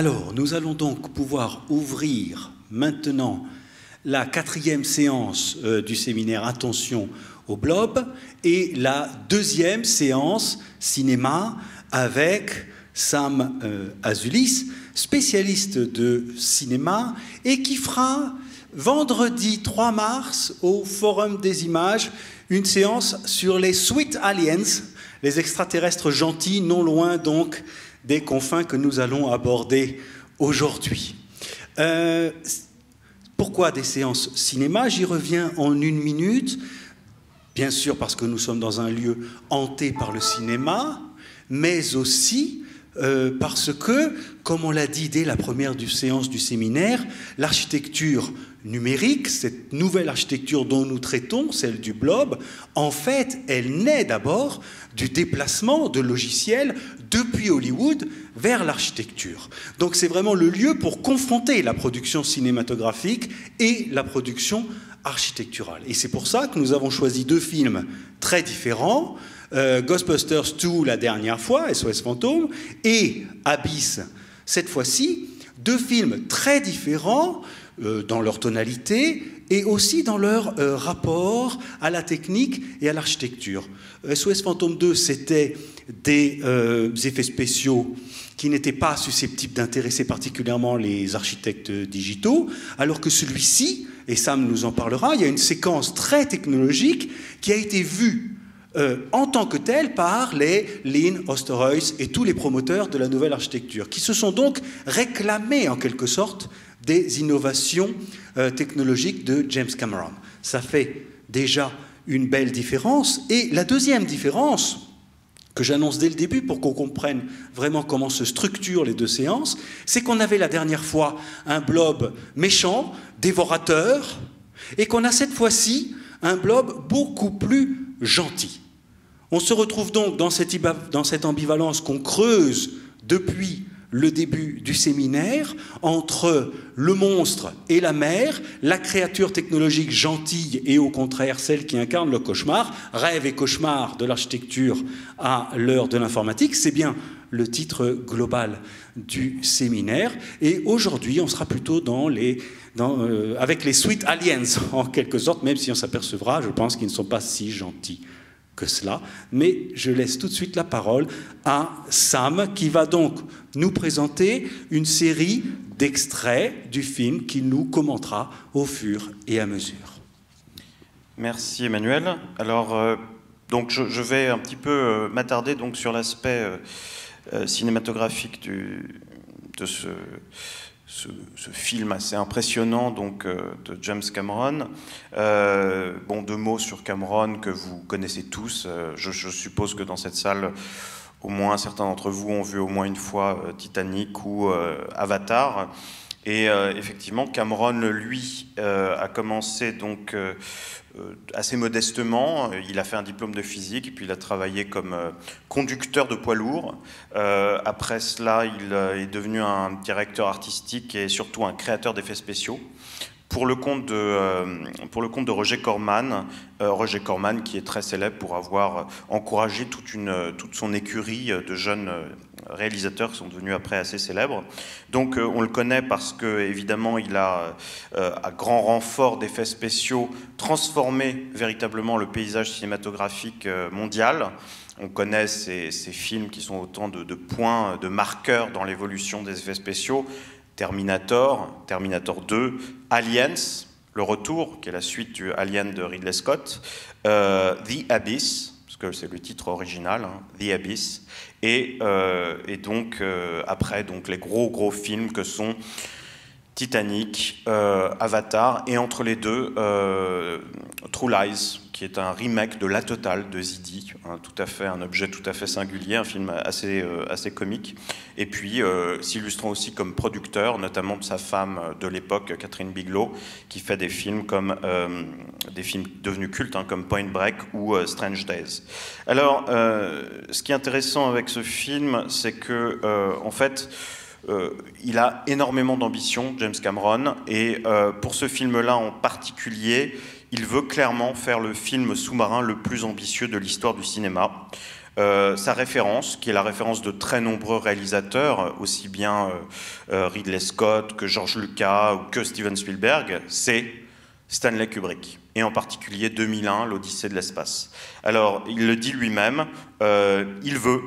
Alors, nous allons donc pouvoir ouvrir maintenant la quatrième séance euh, du séminaire Attention au Blob et la deuxième séance cinéma avec Sam euh, Azulis, spécialiste de cinéma et qui fera vendredi 3 mars au Forum des images une séance sur les Sweet Aliens, les extraterrestres gentils non loin donc des confins que nous allons aborder aujourd'hui. Euh, pourquoi des séances cinéma J'y reviens en une minute. Bien sûr parce que nous sommes dans un lieu hanté par le cinéma, mais aussi euh, parce que, comme on l'a dit dès la première du séance du séminaire, l'architecture numérique, cette nouvelle architecture dont nous traitons, celle du blob, en fait, elle naît d'abord du déplacement de logiciels depuis Hollywood vers l'architecture. Donc c'est vraiment le lieu pour confronter la production cinématographique et la production architecturale. Et c'est pour ça que nous avons choisi deux films très différents. Euh, Ghostbusters 2 la dernière fois, SOS Fantôme, et Abyss cette fois-ci, deux films très différents euh, dans leur tonalité et aussi dans leur euh, rapport à la technique et à l'architecture. SOS Phantom 2, c'était des euh, effets spéciaux qui n'étaient pas susceptibles d'intéresser particulièrement les architectes digitaux, alors que celui-ci, et Sam nous en parlera, il y a une séquence très technologique qui a été vue en tant que telle par les Lynn, Osterhuis et tous les promoteurs de la nouvelle architecture, qui se sont donc réclamés en quelque sorte des innovations euh, technologiques de James Cameron. Ça fait déjà une belle différence. Et la deuxième différence que j'annonce dès le début pour qu'on comprenne vraiment comment se structurent les deux séances, c'est qu'on avait la dernière fois un blob méchant, dévorateur, et qu'on a cette fois-ci un blob beaucoup plus gentil. On se retrouve donc dans cette, dans cette ambivalence qu'on creuse depuis le début du séminaire, entre le monstre et la mère, la créature technologique gentille et au contraire celle qui incarne le cauchemar, rêve et cauchemar de l'architecture à l'heure de l'informatique, c'est bien le titre global du séminaire. Et aujourd'hui, on sera plutôt dans les, euh, avec les Sweet Aliens, en quelque sorte, même si on s'apercevra, je pense qu'ils ne sont pas si gentils cela, mais je laisse tout de suite la parole à Sam qui va donc nous présenter une série d'extraits du film qu'il nous commentera au fur et à mesure. Merci Emmanuel. Alors euh, donc je, vais un petit peu euh, m'attarder donc sur l'aspect euh, cinématographique du, de ce ce, film assez impressionnant donc, euh, de James Cameron. Euh, bon, deux mots sur Cameron que vous connaissez tous. Euh, je, suppose que dans cette salle, au moins certains d'entre vous ont vu au moins une fois Titanic ou Avatar. Et euh, effectivement, Cameron, lui, euh, a commencé donc euh, assez modestement. Il a fait un diplôme de physique et puis il a travaillé comme conducteur de poids lourd. après cela, il est devenu un directeur artistique et surtout un créateur d'effets spéciaux. Pour le, compte de, pour le compte de Roger Corman, Roger Corman qui est très célèbre pour avoir encouragé toute, une, toute son écurie de jeunes réalisateurs qui sont devenus après assez célèbres. Donc euh, on le connaît parce que évidemment il a, euh, à grand renfort d'effets spéciaux, transformé véritablement le paysage cinématographique euh, mondial. On connaît ces, films qui sont autant de, points, de marqueurs dans l'évolution des effets spéciaux. Terminator, Terminator 2, Aliens, Le Retour, qui est la suite du Alien de Ridley Scott, The Abyss, que c'est le titre original, hein, The Abyss, et, euh, et donc euh, après donc les gros gros films que sont Titanic, euh, Avatar, et entre les deux, euh, True Lies, qui est un remake de La Totale de Zidi, tout à fait, un objet tout à fait singulier, un film assez, euh, assez comique, et puis s'illustrant aussi comme producteur, notamment de sa femme de l'époque, Catherine Bigelow, qui fait des films comme des films devenus cultes, hein, comme Point Break ou Strange Days. Alors, ce qui est intéressant avec ce film, c'est que, en fait, euh, il a énormément d'ambition, James Cameron, et euh, pour ce film-là en particulier, il veut clairement faire le film sous-marin le plus ambitieux de l'histoire du cinéma. Euh, sa référence, qui est la référence de très nombreux réalisateurs, aussi bien Ridley Scott que George Lucas ou que Steven Spielberg, c'est Stanley Kubrick, et en particulier 2001, l'Odyssée de l'espace. Alors, il le dit lui-même, il veut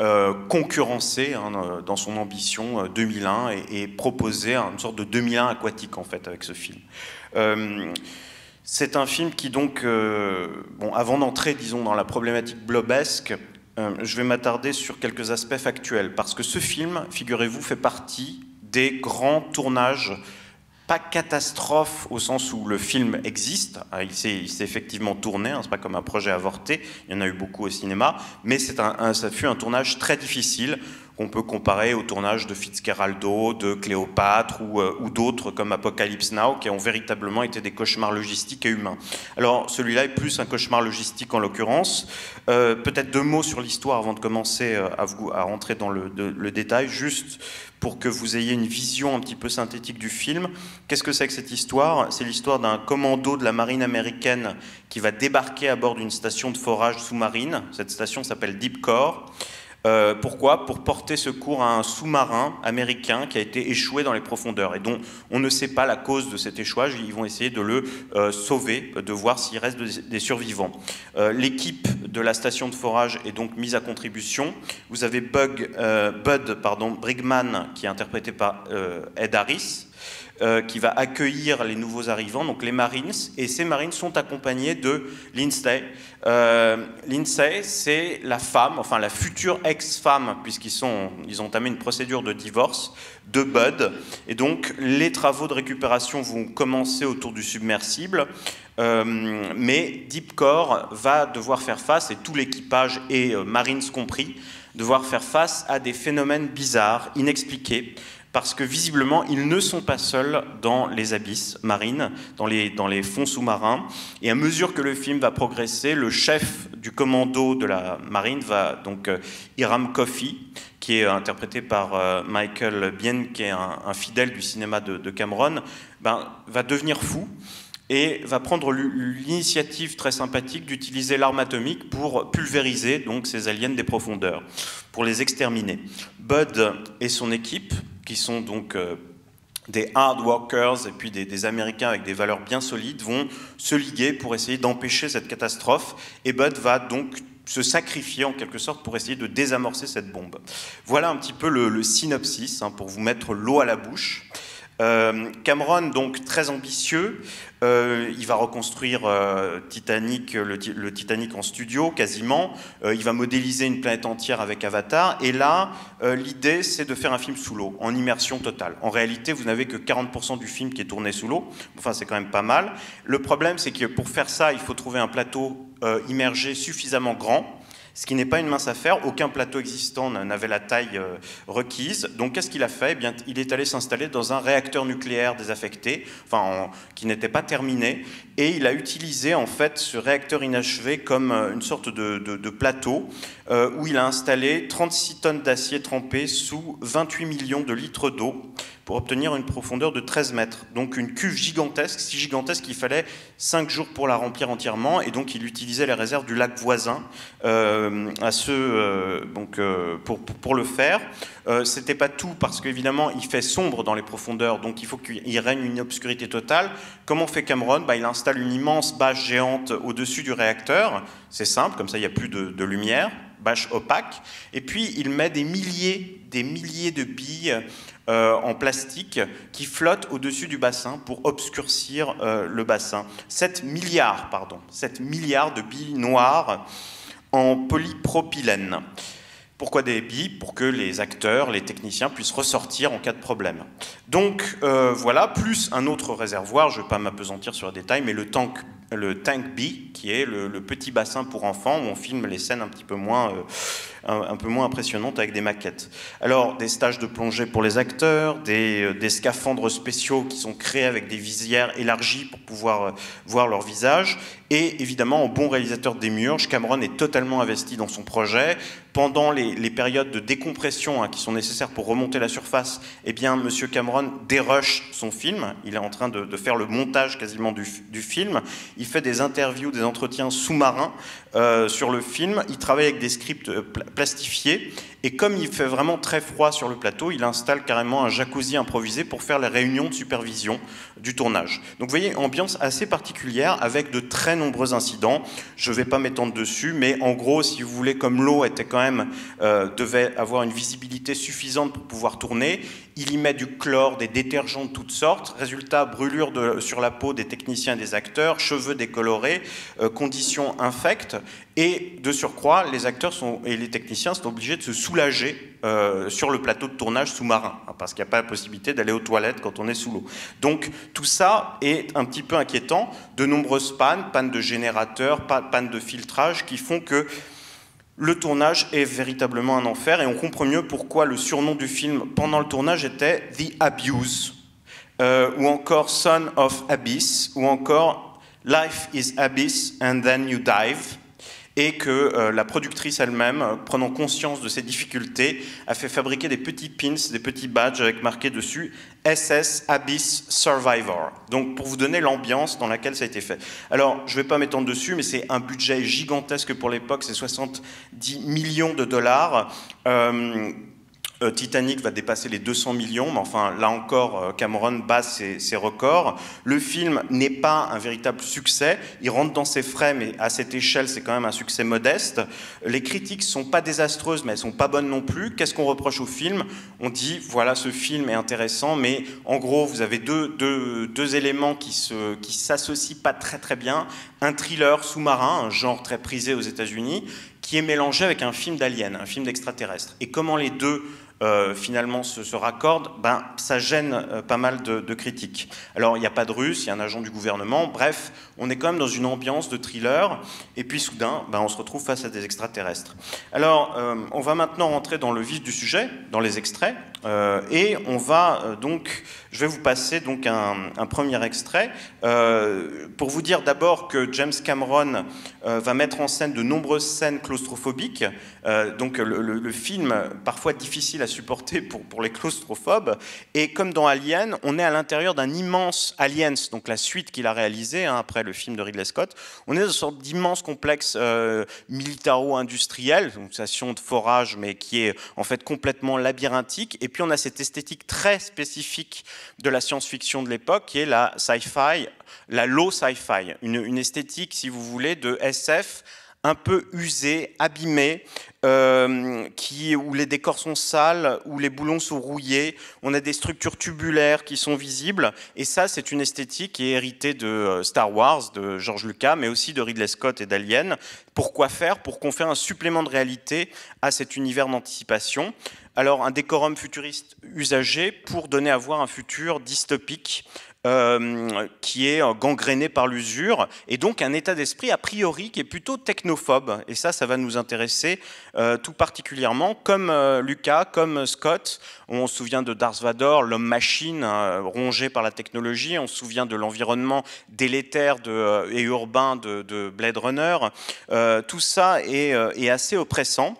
euh, concurrencer hein, euh, dans son ambition 2001 euh, et, et, proposer une sorte de 2001 aquatique en fait avec ce film. c'est un film qui donc, bon, avant d'entrer disons dans la problématique blobesque, je vais m'attarder sur quelques aspects factuels parce que ce film, figurez-vous, fait partie des grands tournages pas catastrophe au sens où le film existe, hein, il s'est effectivement tourné, hein, c'est pas comme un projet avorté, il y en a eu beaucoup au cinéma, mais c'est un, ça fut un tournage très difficile on peut comparer au tournage de Fitzcarraldo, de Cléopâtre euh, ou, d'autres comme Apocalypse Now, qui ont véritablement été des cauchemars logistiques et humains. Alors celui-là est plus un cauchemar logistique en l'occurrence. Euh, peut-être deux mots sur l'histoire avant de commencer euh, à, vous, à rentrer dans le, le détail, juste pour que vous ayez une vision un petit peu synthétique du film. Qu'est-ce que c'est que cette histoire C'est l'histoire d'un commando de la marine américaine qui va débarquer à bord d'une station de forage sous-marine. Cette station s'appelle Deep Core. Euh, pourquoi Pour porter secours à un sous-marin américain qui a été échoué dans les profondeurs et dont on ne sait pas la cause de cet échouage. Ils vont essayer de le euh, sauver, de voir s'il reste des survivants. Euh, l'équipe de la station de forage est donc mise à contribution. Vous avez Bug, Bud pardon, Brigman qui est interprété par Ed Harris euh, qui va accueillir les nouveaux arrivants, donc les Marines, et ces Marines sont accompagnées de Lindsay. Euh, c'est la femme, enfin la future ex-femme, puisqu'ils ils ont entamé une procédure de divorce de Bud, et donc les travaux de récupération vont commencer autour du submersible, euh, mais Deep Core va devoir faire face, et tout l'équipage, et euh, Marines compris, devoir faire face à des phénomènes bizarres, inexpliqués, parce que visiblement, ils ne sont pas seuls dans les abysses marines, dans les, dans les fonds sous-marins. Et à mesure que le film va progresser, le chef du commando de la marine va donc euh, Hiram kofi qui est interprété par euh, Michael Bien qui est un, fidèle du cinéma de, Cameron, ben, va devenir fou et va prendre l'initiative très sympathique d'utiliser l'arme atomique pour pulvériser donc ces aliens des profondeurs, pour les exterminer. Bud et son équipe qui sont donc euh, des hard workers et puis des, Américains avec des valeurs bien solides vont se liguer pour essayer d'empêcher cette catastrophe. Et Bud va donc se sacrifier en quelque sorte pour essayer de désamorcer cette bombe. Voilà un petit peu le, synopsis hein, pour vous mettre l'eau à la bouche. Euh, Cameron, donc très ambitieux, euh, il va reconstruire euh, le, Titanic en studio quasiment. il va modéliser une planète entière avec Avatar. Et là, l'idée, c'est de faire un film sous l'eau, en immersion totale. En réalité, vous n'avez que 40% du film qui est tourné sous l'eau. Enfin, c'est quand même pas mal. Le problème, c'est que pour faire ça, il faut trouver un plateau immergé suffisamment grand ce qui n'est pas une mince affaire. Aucun plateau existant n'avait la taille euh, requise. Donc qu'est-ce qu'il a fait eh Il est allé s'installer dans un réacteur nucléaire désaffecté, enfin, qui n'était pas terminé, et il a utilisé en fait ce réacteur inachevé comme euh, une sorte de, plateau euh, où il a installé 36 tonnes d'acier trempé sous 28 millions de litres d'eau pour obtenir une profondeur de 13 mètres. Donc une cuve gigantesque, si gigantesque qu'il fallait 5 jours pour la remplir entièrement, et donc il utilisait les réserves du lac voisin euh, à ce, euh, donc, euh, pour, pour, le faire. C'était pas tout, parce qu'évidemment il fait sombre dans les profondeurs, donc il faut qu'il règne une obscurité totale. Comment fait Cameron bah, Il installe une immense bâche géante au-dessus du réacteur, c'est simple, comme ça il n'y a plus de, de lumière, bâche opaque, et puis il met des milliers, des milliers de billes euh, en plastique qui flotte au-dessus du bassin pour obscurcir euh, le bassin. 7 milliards, pardon, 7 milliards de billes noires en polypropylène. Pourquoi des billes Pour que les acteurs, les techniciens puissent ressortir en cas de problème. Donc euh, voilà, plus un autre réservoir, je ne vais pas m'apesantir sur les détails, mais le tank, le tank B, qui est le, petit bassin pour enfants où on filme les scènes un petit peu moins un, peu moins impressionnante avec des maquettes. Alors, des stages de plongée pour les acteurs, des, euh, scaphandres spéciaux qui sont créés avec des visières élargies pour pouvoir euh, voir leur visage, et évidemment, au bon réalisateur des Murges, Cameron est totalement investi dans son projet pendant les, périodes de décompression hein, qui sont nécessaires pour remonter la surface, eh bien, Monsieur Cameron dérush son film. Il est en train de, faire le montage quasiment du, film. Il fait des interviews, des entretiens sous-marins euh, sur le film. Il travaille avec des scripts euh, plastifiés. Et comme il fait vraiment très froid sur le plateau, il installe carrément un jacuzzi improvisé pour faire les réunions de supervision du tournage. Donc vous voyez, ambiance assez particulière avec de très nombreux incidents. Je ne vais pas m'étendre dessus, mais en gros, si vous voulez, comme l'eau était quand même, euh, devait avoir une visibilité suffisante pour pouvoir tourner, il y met du chlore, des détergents de toutes sortes. Résultat, brûlure sur la peau des techniciens et des acteurs, cheveux décolorés, euh, conditions infectes. Et de surcroît, les acteurs sont, et les techniciens sont obligés de se soulager euh, sur le plateau de tournage sous-marin, hein, parce qu'il n'y a pas la possibilité d'aller aux toilettes quand on est sous l'eau. Donc tout ça est un petit peu inquiétant. De nombreuses pannes, pannes de générateurs, pannes de filtrage, qui font que le tournage est véritablement un enfer et on comprend mieux pourquoi le surnom du film pendant le tournage était The Abuse, euh, ou encore Son of Abyss, ou encore Life is Abyss and Then You Dive et que euh, la productrice elle-même, prenant conscience de ses difficultés, a fait fabriquer des petits pins, des petits badges avec marqué dessus SS Abyss Survivor. Donc pour vous donner l'ambiance dans laquelle ça a été fait. Alors je ne vais pas m'étendre dessus, mais c'est un budget gigantesque pour l'époque, c'est 70 millions de dollars. Euh, euh, Titanic va dépasser les 200 millions, mais enfin là encore, euh, Cameron bat ses, ses records. Le film n'est pas un véritable succès, il rentre dans ses frais, mais à cette échelle, c'est quand même un succès modeste. Les critiques sont pas désastreuses, mais elles sont pas bonnes non plus. Qu'est-ce qu'on reproche au film On dit, voilà, ce film est intéressant, mais en gros, vous avez deux, éléments qui se, qui s'associent pas très très bien. Un thriller sous-marin, un genre très prisé aux États-Unis, qui est mélangé avec un film d'alien, un film d'extraterrestre. Et comment les deux euh, finalement se, se, raccordent, ben, ça gêne euh, pas mal de, critiques. Alors il n'y a pas de russe, il y a un agent du gouvernement, bref, on est quand même dans une ambiance de thriller, et puis soudain, ben, on se retrouve face à des extraterrestres. Alors euh, on va maintenant rentrer dans le vif du sujet, dans les extraits, et on va donc je vais vous passer donc un, premier extrait euh, pour vous dire d'abord que James Cameron euh, va mettre en scène de nombreuses scènes claustrophobiques. Euh, donc le, film parfois difficile à supporter pour, pour les claustrophobes. Et comme dans Alien, on est à l'intérieur d'un immense Aliens, donc la suite qu'il a réalisée hein, après le film de Ridley Scott. On est dans une sorte d'immense complexe militaro-industriel, donc station de forage, mais qui est en fait complètement labyrinthique. Et puis on a cette esthétique très spécifique de la science-fiction de l'époque, qui est la sci-fi, la low sci-fi, une, esthétique, si vous voulez, de SF un peu usée, abîmée, euh, où les décors sont sales, où les boulons sont rouillés, on a des structures tubulaires qui sont visibles, et ça c'est une esthétique qui est héritée de euh, Star Wars, de George Lucas, mais aussi de Ridley Scott et d'Alien. Pourquoi faire Pour qu'on fait un supplément de réalité à cet univers d'anticipation alors un décorum futuriste usagé pour donner à voir un futur dystopique euh, qui est euh, gangréné par l'usure, et donc un état d'esprit a priori qui est plutôt technophobe. Et ça, ça va nous intéresser euh, tout particulièrement, comme Lucas, comme Scott. On se souvient de Darth Vader, l'homme-machine hein, rongé par la technologie. On se souvient de l'environnement délétère et urbain de, Blade Runner. tout ça est assez oppressant.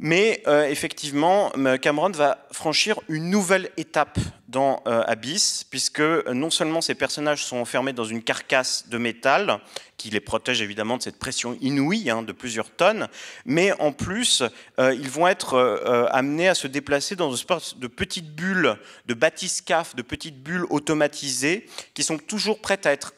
Mais euh, effectivement, euh, Cameron va franchir une nouvelle étape dans euh, Abyss, puisque non seulement ces personnages sont enfermés dans une carcasse de métal, qui les protège évidemment de cette pression inouïe hein, de plusieurs tonnes, mais en plus, ils vont être amenés à se déplacer dans une sorte de petites bulles, de caf de petites bulles automatisées, qui sont toujours prêtes à être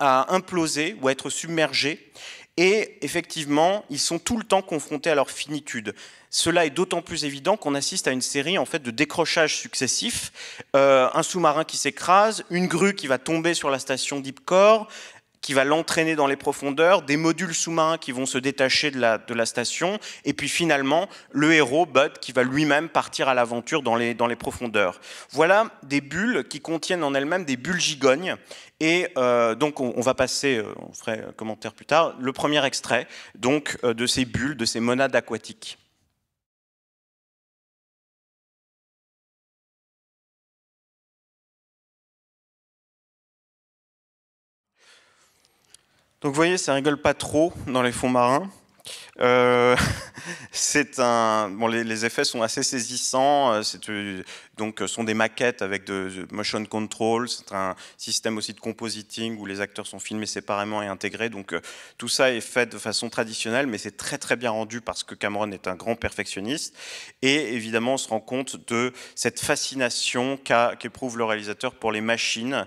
à imploser ou à être submergées et effectivement, ils sont tout le temps confrontés à leur finitude. Cela est d'autant plus évident qu'on assiste à une série en fait de décrochages successifs. Euh, un sous-marin qui s'écrase, une grue qui va tomber sur la station Deep Core, qui va l'entraîner dans les profondeurs, des modules sous-marins qui vont se détacher de la, de la, station, et puis finalement le héros, Bud, qui va lui-même partir à l'aventure dans les, dans les profondeurs. Voilà des bulles qui contiennent en elles-mêmes des bulles gigognes, et euh, donc on, va passer, euh, on ferait un commentaire plus tard, le premier extrait donc, euh, de ces bulles, de ces monades aquatiques. Donc vous voyez, ça rigole pas trop dans les fonds marins. Euh, c'est un bon, les, effets sont assez saisissants. Euh, c'est euh, donc sont des maquettes avec de, motion control. C'est un système aussi de compositing où les acteurs sont filmés séparément et intégrés. Donc tout ça est fait de façon traditionnelle, mais c'est très très bien rendu parce que Cameron est un grand perfectionniste. Et évidemment, on se rend compte de cette fascination qu'éprouve le réalisateur pour les machines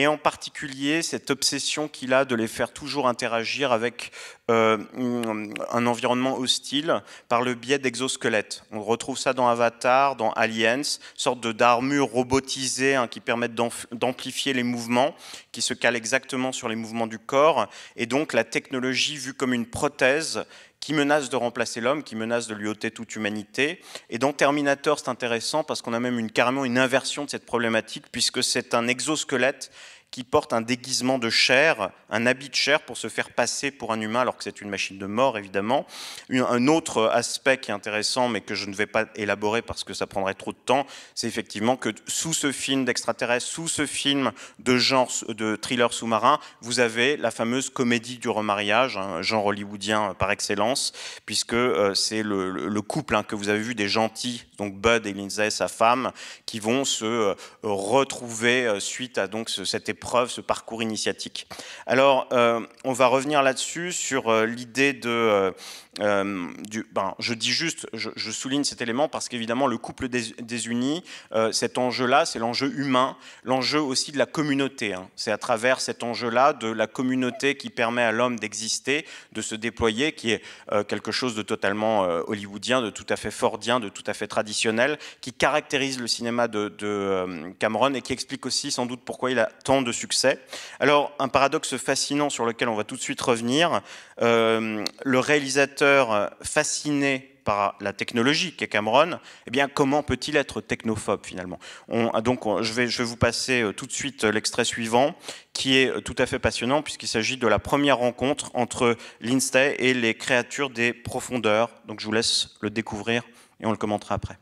et en particulier cette obsession qu'il a de les faire toujours interagir avec euh, mm, un environnement hostile par le biais d'exosquelettes. On retrouve ça dans Avatar, dans Aliens, sorte d'armure robotisée hein, qui permettent d'amplifier les mouvements, qui se calent exactement sur les mouvements du corps, et donc la technologie vue comme une prothèse qui menace de remplacer l'homme, qui menace de lui ôter toute humanité. Et dans Terminator, c'est intéressant parce qu'on a même une, carrément une inversion de cette problématique, puisque c'est un exosquelette qui porte un déguisement de chair, un habit de chair pour se faire passer pour un humain alors que c'est une machine de mort évidemment. Un autre aspect qui est intéressant mais que je ne vais pas élaborer parce que ça prendrait trop de temps, c'est effectivement que sous ce film d'extraterrestre, sous ce film de genre de thriller sous-marin, vous avez la fameuse comédie du remariage, un genre hollywoodien par excellence, puisque euh, c'est le, couple hein, que vous avez vu des gentils, donc Bud et Lindsay, sa femme, qui vont se euh, retrouver euh, suite à donc cette époque preuve ce parcours initiatique. Alors, euh, on va revenir là-dessus sur euh, l'idée de... Euh, du, ben, je dis juste, je, souligne cet élément parce qu'évidemment le couple des désuni, cet enjeu-là, c'est l'enjeu humain, l'enjeu aussi de la communauté. Hein. C'est à travers cet enjeu-là de la communauté qui permet à l'homme d'exister, de se déployer, qui est quelque chose de totalement hollywoodien, de tout à fait fordien, de tout à fait traditionnel, qui caractérise le cinéma de, de Cameron et qui explique aussi sans doute pourquoi il a tant succès. Alors, un paradoxe fascinant sur lequel on va tout de suite revenir, euh, le réalisateur fasciné par la technologie qu'est Cameron, eh bien, comment peut-il être technophobe finalement ah, Donc, je, vais, je vais vous passer euh, tout de suite euh, l'extrait suivant, qui est tout à fait passionnant, puisqu'il s'agit de la première rencontre entre l'instay et les créatures des profondeurs. Donc, je vous laisse le découvrir et on le commentera après.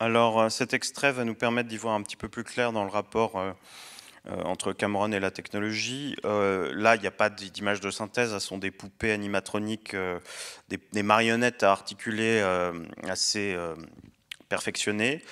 Alors euh, cet extrait va nous permettre d'y voir un petit peu plus clair dans le rapport euh, euh, entre Cameron et la technologie. là, il n'y a pas d'image de synthèse, hein, ce sont des poupées animatroniques, des, marionnettes à articuler assez perfectionnées.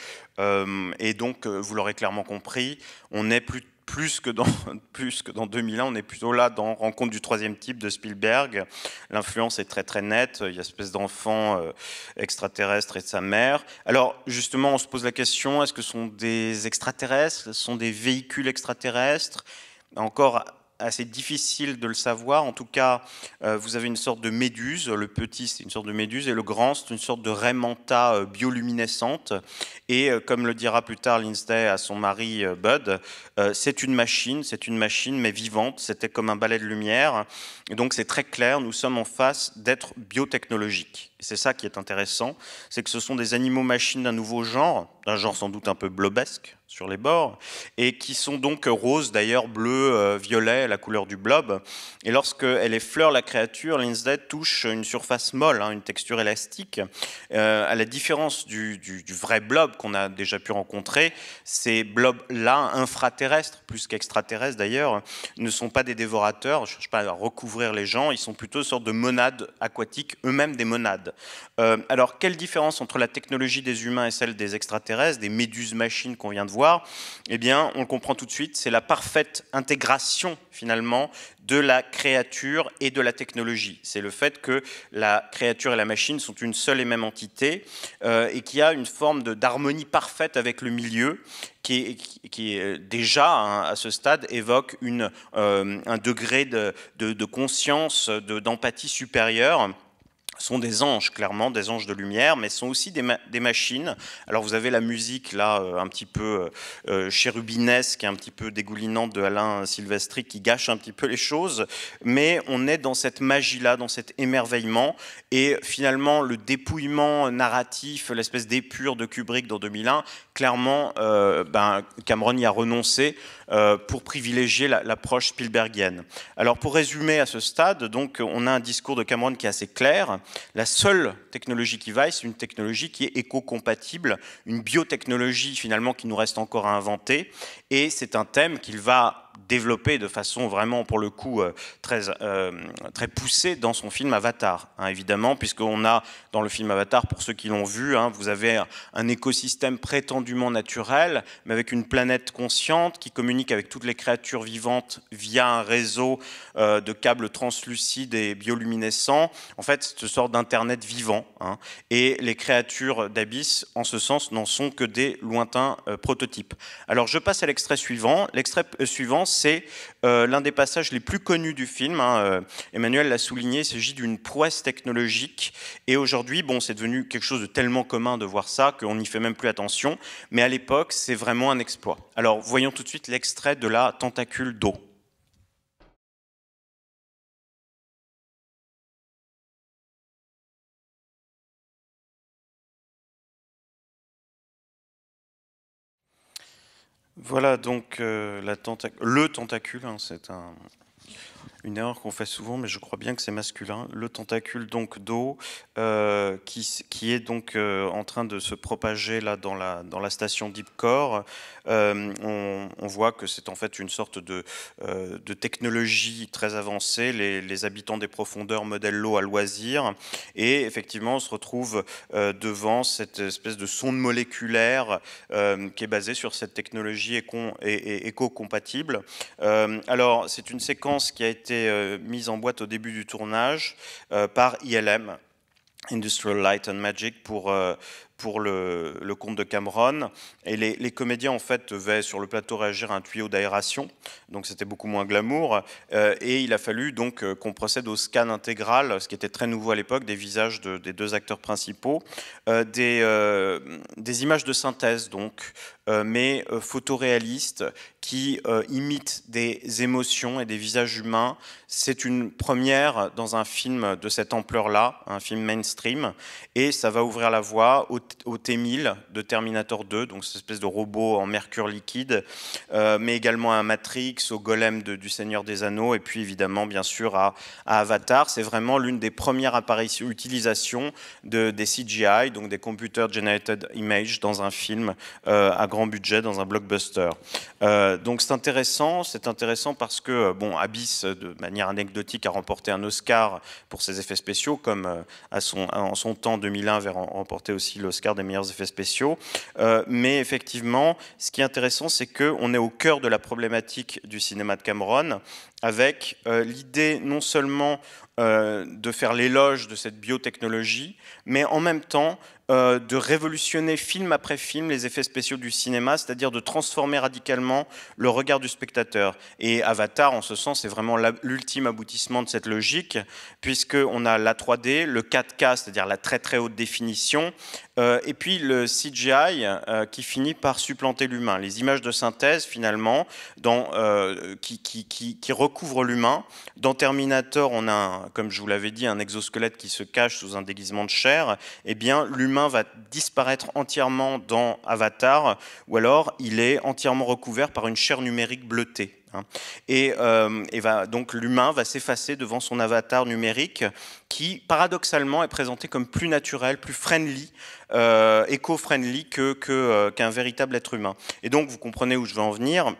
et donc, vous l'aurez clairement compris, on est plutôt plus que dans, plus que dans 2001, on est plutôt là dans Rencontre du troisième type de Spielberg. L'influence est très très nette, il y a une espèce d'enfant euh, extraterrestre et de sa mère. Alors justement, on se pose la question, est-ce que ce sont des extraterrestres, ce sont des véhicules extraterrestres Encore assez difficile de le savoir. En tout cas, euh, vous avez une sorte de méduse. Le petit, c'est une sorte de méduse, et le grand, c'est une sorte de raimanta euh, bioluminescente. Et euh, comme le dira plus tard Lindsay à son mari Bud, c'est une machine, c'est une machine, mais vivante. C'était comme un balai de lumière. Et donc, c'est très clair, nous sommes en face d'êtres biotechnologiques c'est ça qui est intéressant, c'est que ce sont des animaux-machines d'un nouveau genre, d'un genre sans doute un peu blobesque sur les bords, et qui sont donc roses, d'ailleurs bleu, euh, violet, la couleur du blob. Et lorsque elle effleure la créature, Lindsay touche une surface molle, hein, une texture élastique. Euh, à la différence du, vrai blob qu'on a déjà pu rencontrer, ces blobs-là, infraterrestres, plus qu'extraterrestres d'ailleurs, ne sont pas des dévorateurs, ne cherchent pas à recouvrir les gens, ils sont plutôt une sorte de monades aquatiques, eux-mêmes des monades. Euh, alors, quelle différence entre la technologie des humains et celle des extraterrestres, des méduses machines qu'on vient de voir Eh bien, on le comprend tout de suite, c'est la parfaite intégration, finalement, de la créature et de la technologie. C'est le fait que la créature et la machine sont une seule et même entité euh, et qu'il y a une forme d'harmonie parfaite avec le milieu qui, euh, déjà hein, à ce stade évoque un degré de, conscience, d'empathie supérieure sont des anges, clairement, des anges de lumière, mais sont aussi des, machines. Alors vous avez la musique, là, euh, un petit peu euh, euh chérubinesque, un petit peu dégoulinante de Alain Silvestri, qui gâche un petit peu les choses, mais on est dans cette magie-là, dans cet émerveillement, et finalement, le dépouillement narratif, l'espèce d'épure de Kubrick dans 2001, clairement, euh, ben, Cameron y a renoncé pour privilégier l'approche spielbergienne. Alors pour résumer à ce stade, donc, on a un discours de Cameron qui est assez clair, la seule technologie qui vaille, c'est une technologie qui est éco-compatible, une biotechnologie finalement qui nous reste encore à inventer. Et c'est un thème qu'il va développé de façon vraiment, pour le coup, euh, très, euh, très poussée dans son film Avatar, hein, évidemment, puisqu'on a dans le film Avatar, pour ceux qui l'ont vu, hein, vous avez un écosystème prétendument naturel, mais avec une planète consciente qui communique avec toutes les créatures vivantes via un réseau euh, de câbles translucides et bioluminescents. En fait, une sorte d'Internet vivant. Hein, et les créatures d'Abyss, en ce sens, n'en sont que des lointains prototypes. Alors, je passe à l'extrait suivant. L'extrait suivant, c'est euh, l'un des passages les plus connus du film. Hein, euh, Emmanuel l'a souligné, il s'agit d'une prouesse technologique. Et aujourd'hui, bon, c'est devenu quelque chose de tellement commun de voir ça qu'on n'y fait même plus attention. Mais à l'époque, c'est vraiment un exploit. Alors, voyons tout de suite l'extrait de la tentacule d'eau. Voilà donc euh, la le tentacule, hein, c'est un, une erreur qu'on fait souvent, mais je crois bien que c'est masculin, le tentacule donc d'eau euh, qui, qui, est donc euh, en train de se propager là dans la, dans la station Deep Core. Euh, on, voit que c'est en fait une sorte de, de technologie très avancée, les, les, habitants des profondeurs modèlent l'eau à loisir, et effectivement on se retrouve devant cette espèce de sonde moléculaire qui est basée sur cette technologie éco-compatible. alors c'est une séquence qui a été euh, mise en boîte au début du tournage euh, par ILM, e Industrial Light and Magic pour euh, pour le, comte de Cameron. Et les, comédiens, en fait, devaient sur le plateau réagir à un tuyau d'aération, donc c'était beaucoup moins glamour. Euh, et il a fallu donc euh, qu'on procède au scan intégral, ce qui était très nouveau à l'époque, des visages des deux acteurs principaux, euh, des, des images de synthèse, donc, mais photoréalistes, qui imitent des émotions et des visages humains. C'est une première dans un film de cette ampleur-là, un film mainstream, et ça va ouvrir la voie au au T-1000 de Terminator 2, donc cette espèce de robot en mercure liquide, euh, mais également à Matrix, au golem du Seigneur des Anneaux, et puis évidemment, bien sûr, à, Avatar. C'est vraiment l'une des premières apparitions, utilisations de, des CGI, donc des Computer Generated Image, dans un film euh, à grand budget, dans un blockbuster. Euh, donc c'est intéressant, c'est intéressant parce que, bon, Abyss, de manière anecdotique, a remporté un Oscar pour ses effets spéciaux, comme à son, en son temps 2001 avait remporté aussi l'Oscar car des meilleurs effets spéciaux. Euh, mais effectivement, ce qui est intéressant, c'est qu'on est au cœur de la problématique du cinéma de Cameron, avec euh, l'idée non seulement euh, de faire l'éloge de cette biotechnologie, mais en même temps euh, de révolutionner film après film les effets spéciaux du cinéma, c'est-à-dire de transformer radicalement le regard du spectateur. Et Avatar, en ce sens, c'est vraiment l'ultime aboutissement de cette logique, puisqu'on a la 3D, le 4K, c'est-à-dire la très très haute définition, euh, et puis le CGI euh, qui finit par supplanter l'humain. Les images de synthèse, finalement, qui, qui, recouvrent l'humain. Dans Terminator, on a, comme je vous l'avais dit, un exosquelette qui se cache sous un déguisement de chair. Eh bien, l'humain va disparaître entièrement dans Avatar, ou alors il est entièrement recouvert par une chair numérique bleutée. Hein. Euh, et, va, donc l'humain va s'effacer devant son avatar numérique qui, paradoxalement, est présenté comme plus naturel, plus friendly, euh, éco-friendly euh, qu'un que, véritable être humain. Et donc, vous comprenez où je veux en venir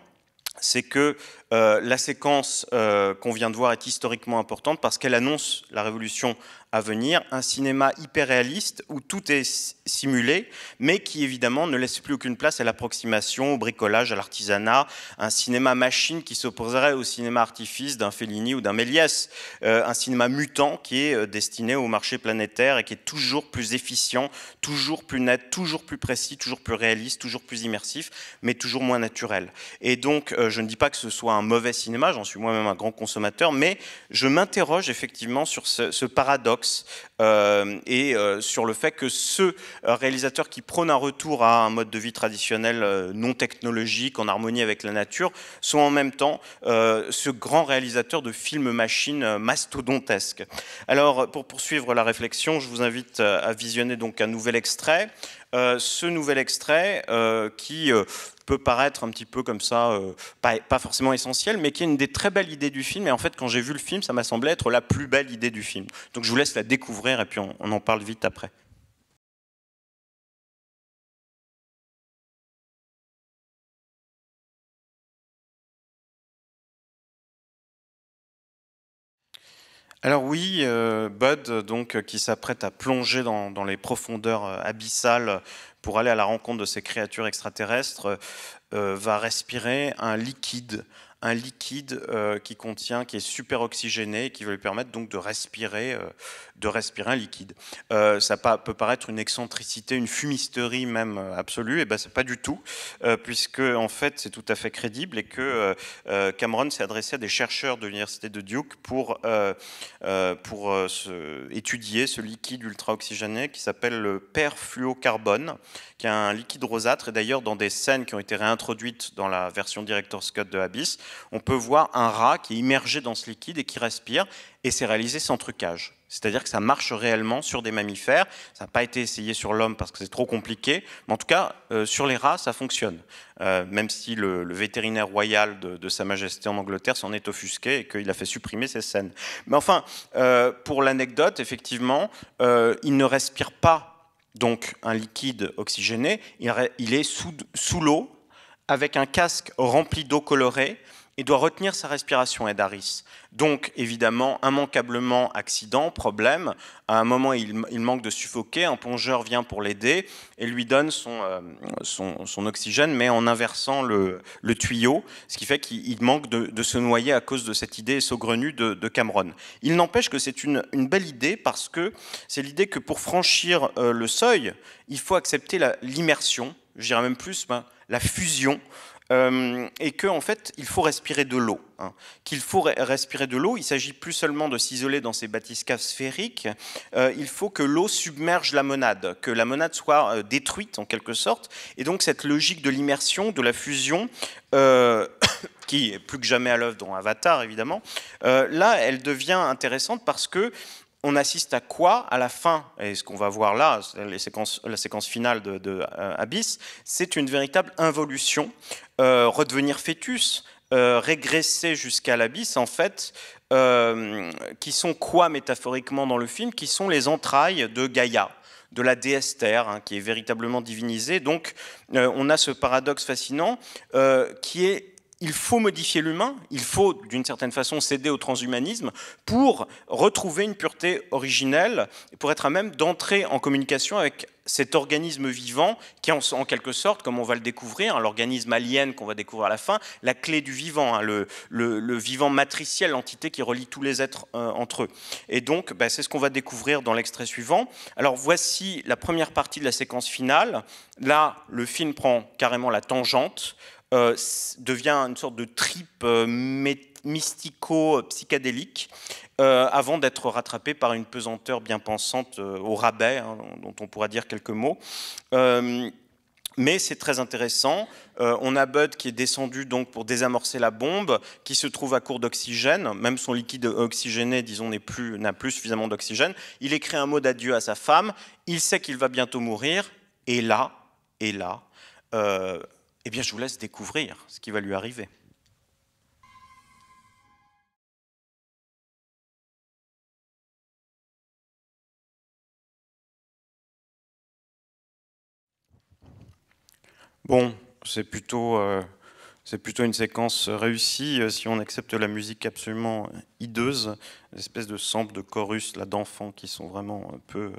c'est que euh, la séquence euh, qu'on vient de voir est historiquement importante parce qu'elle annonce la révolution à venir, un cinéma hyper réaliste où tout est simulé, mais qui évidemment ne laisse plus aucune place à l'approximation, au bricolage, à l'artisanat, un cinéma machine qui s'opposerait au cinéma artifice d'un Fellini ou d'un Méliès, euh, un cinéma mutant qui est destiné au marché planétaire et qui est toujours plus efficient, toujours plus net, toujours plus précis, toujours plus réaliste, toujours plus immersif, mais toujours moins naturel. Et donc, je ne dis pas que ce soit mauvais cinéma, j'en suis moi-même un grand consommateur, mais je m'interroge effectivement sur ce, paradoxe euh, et euh, sur le fait que ce euh, réalisateur qui prône un retour à un mode de vie traditionnel non technologique, en harmonie avec la nature, soit en même temps ce grand réalisateur de films machines mastodontesques. Alors, pour poursuivre la réflexion, je vous invite à visionner donc un nouvel extrait euh, ce nouvel extrait euh, qui euh, peut paraître un petit peu comme ça, pas, forcément essentiel, mais qui est une des très belles idées du film. Et en fait, quand j'ai vu le film, ça m'a semblé être la plus belle idée du film. Donc je vous laisse la découvrir et puis on en parle vite après. Alors oui, euh, Bud, donc, euh, qui s'apprête à plonger dans, les profondeurs euh, abyssales pour aller à la rencontre de ces créatures extraterrestres, va respirer un liquide, un liquide qui contient, qui est super oxygéné, et qui va lui permettre donc de respirer de respirer un liquide. Euh, ça peut paraître une excentricité, une fumisterie même euh, absolue, et eh ben c'est pas du tout, euh, puisque en fait c'est tout à fait crédible et que Cameron s'est adressé à des chercheurs de l'université de Duke pour, pour étudier ce liquide ultra-oxygéné qui s'appelle le perfluocarbone, qui est un liquide rosâtre, et d'ailleurs dans des scènes qui ont été réintroduites dans la version Director's Cut de Abyss, on peut voir un rat qui est immergé dans ce liquide et qui respire, et c'est réalisé sans trucage. C'est-à-dire que ça marche réellement sur des mammifères. Ça n'a pas été essayé sur l'homme parce que c'est trop compliqué. Mais en tout cas, euh, sur les rats, ça fonctionne. Euh, même si le, vétérinaire royal de, Sa Majesté en Angleterre s'en est offusqué et qu'il a fait supprimer ces scènes. Mais enfin, euh, pour l'anecdote, effectivement, il ne respire pas donc un liquide oxygéné. Il, est sous, sous l'eau avec un casque rempli d'eau colorée il doit retenir sa respiration, Ed Harris. Donc, évidemment, immanquablement, accident, problème. À un moment, il, manque de suffoquer, un plongeur vient pour l'aider et lui donne son, euh, oxygène, mais en inversant le, tuyau, ce qui fait qu'il manque de, se noyer à cause de cette idée saugrenue de, Cameron. Il n'empêche que c'est une, belle idée parce que c'est l'idée que pour franchir euh, le seuil, il faut accepter l'immersion, je dirais même plus, ben, la fusion euh, et qu'en en fait, il faut respirer de l'eau. Hein. Qu'il faut respirer de l'eau, il s'agit plus seulement de s'isoler dans ces bâtisses sphériques, euh, il faut que l'eau submerge la monade, que la monade soit euh, détruite en quelque sorte, et donc cette logique de l'immersion, de la fusion, qui est plus que jamais à l'œuvre dans Avatar évidemment, là, elle devient intéressante parce que on assiste à quoi à la fin Et ce qu'on va voir là, la séquence finale de, Abyss, c'est une véritable involution euh, redevenir fœtus, euh, régresser jusqu'à l'abysse, en fait, euh, qui sont quoi métaphoriquement dans le film Qui sont les entrailles de Gaïa de la déesse Terre, hein, qui est véritablement divinisée. Donc, on a ce paradoxe fascinant qui est il faut modifier l'humain, il faut d'une certaine façon céder au transhumanisme pour retrouver une pureté originelle, pour être à même d'entrer en communication avec cet organisme vivant qui est en, quelque sorte, comme on va le découvrir, hein, l'organisme alien qu'on va découvrir à la fin, la clé du vivant, hein, le, vivant matriciel, l'entité qui relie tous les êtres euh, entre eux. Et donc, bah, c'est ce qu'on va découvrir dans l'extrait suivant. Alors voici la première partie de la séquence finale. Là, le film prend carrément la tangente. Euh, devient une sorte de trip euh, mystico-psychédélique euh, avant d'être rattrapé par une pesanteur bien pensante au rabais, hein, dont on pourra dire quelques mots. mais c'est très intéressant. on a Bud qui est descendu donc pour désamorcer la bombe, qui se trouve à court d'oxygène, même son liquide oxygéné, disons, n'a plus, plus suffisamment d'oxygène. Il écrit un mot d'adieu à sa femme, il sait qu'il va bientôt mourir, et là, et là, eh bien, je vous laisse découvrir ce qui va lui arriver. Bon, c'est plutôt, euh, plutôt, une séquence réussie euh, si on accepte la musique absolument hideuse une espèce de sample de chorus là d'enfants qui sont vraiment un euh, peu euh,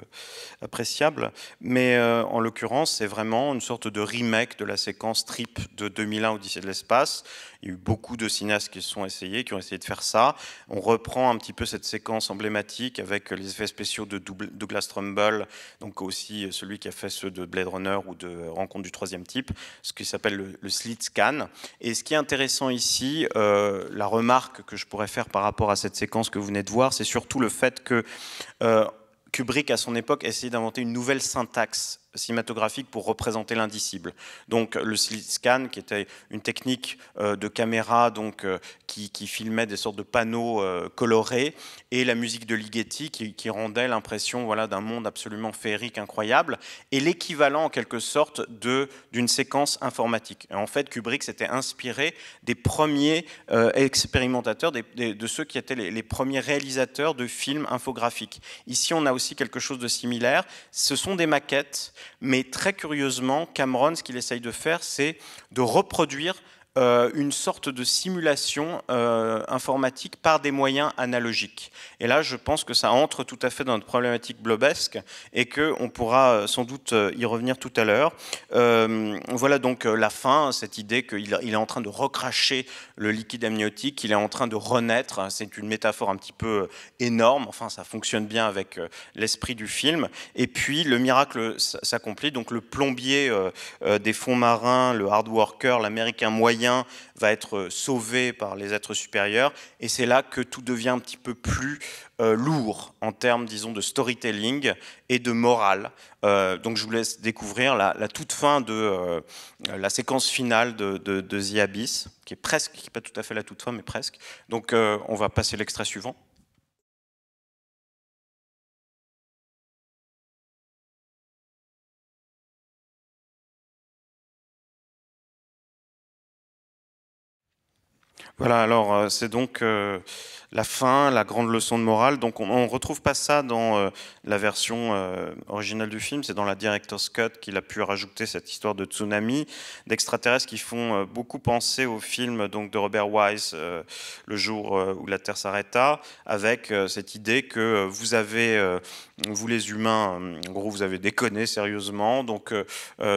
appréciables. Mais euh, en l'occurrence, c'est vraiment une sorte de remake de la séquence Trip de 2001 Odyssée de l'espace. Il y a eu beaucoup de cinéastes qui sont essayés, qui ont essayé de faire ça. On reprend un petit peu cette séquence emblématique avec les effets spéciaux de Douglas Trumbull, donc aussi celui qui a fait ceux de Blade Runner ou de Rencontre du troisième type, ce qui s'appelle le, slit scan. Et ce qui est intéressant ici, la remarque que je pourrais faire par rapport à cette séquence que vous venez voir, c'est surtout le fait que euh, Kubrick, à son époque, essayait d'inventer une nouvelle syntaxe cinématographique pour représenter l'indicible. Donc le scan, qui était une technique euh, de caméra donc, euh, qui, qui, filmait des sortes de panneaux euh, colorés, et la musique de Ligeti, qui, rendait l'impression voilà, d'un monde absolument féerique, incroyable, et l'équivalent en quelque sorte d'une séquence informatique. en fait, Kubrick s'était inspiré des premiers expérimentateurs, de ceux qui étaient les premiers réalisateurs de films infographiques. Ici, on a aussi quelque chose de similaire. Ce sont des maquettes mais très curieusement, Cameron, ce qu'il essaye de faire, c'est de reproduire euh, une sorte de simulation euh, informatique par des moyens analogiques. Et là, je pense que ça entre tout à fait dans notre problématique blobesque et qu'on pourra euh, sans doute y revenir tout à l'heure. voilà donc la fin, cette idée qu'il est en train de recracher le liquide amniotique, qu'il est en train de renaître. C'est une métaphore un petit peu énorme, enfin ça fonctionne bien avec l'esprit du film. Et puis le miracle s'accomplit, donc le plombier des fonds marins, le hard worker, l'américain moyen, va être euh, sauvé par les êtres supérieurs, et c'est là que tout devient un petit peu plus euh, lourd en termes, disons, de storytelling et de morale. Euh, donc je vous laisse découvrir la, toute fin de la séquence finale de, de, The Abyss, qui est presque, qui n'est pas tout à fait la toute fin, mais presque. Donc on va passer l'extrait suivant. Voilà, alors euh, c'est donc euh, la fin, la grande leçon de morale. Donc on ne retrouve pas ça dans euh, la version originale du film, c'est dans la Director's Cut qu'il a pu rajouter cette histoire de tsunami, d'extraterrestres qui font beaucoup penser au film donc, de Robert Wise, Le jour où la Terre s'arrêta, avec cette idée que vous avez, vous les humains, en gros vous avez déconné sérieusement, donc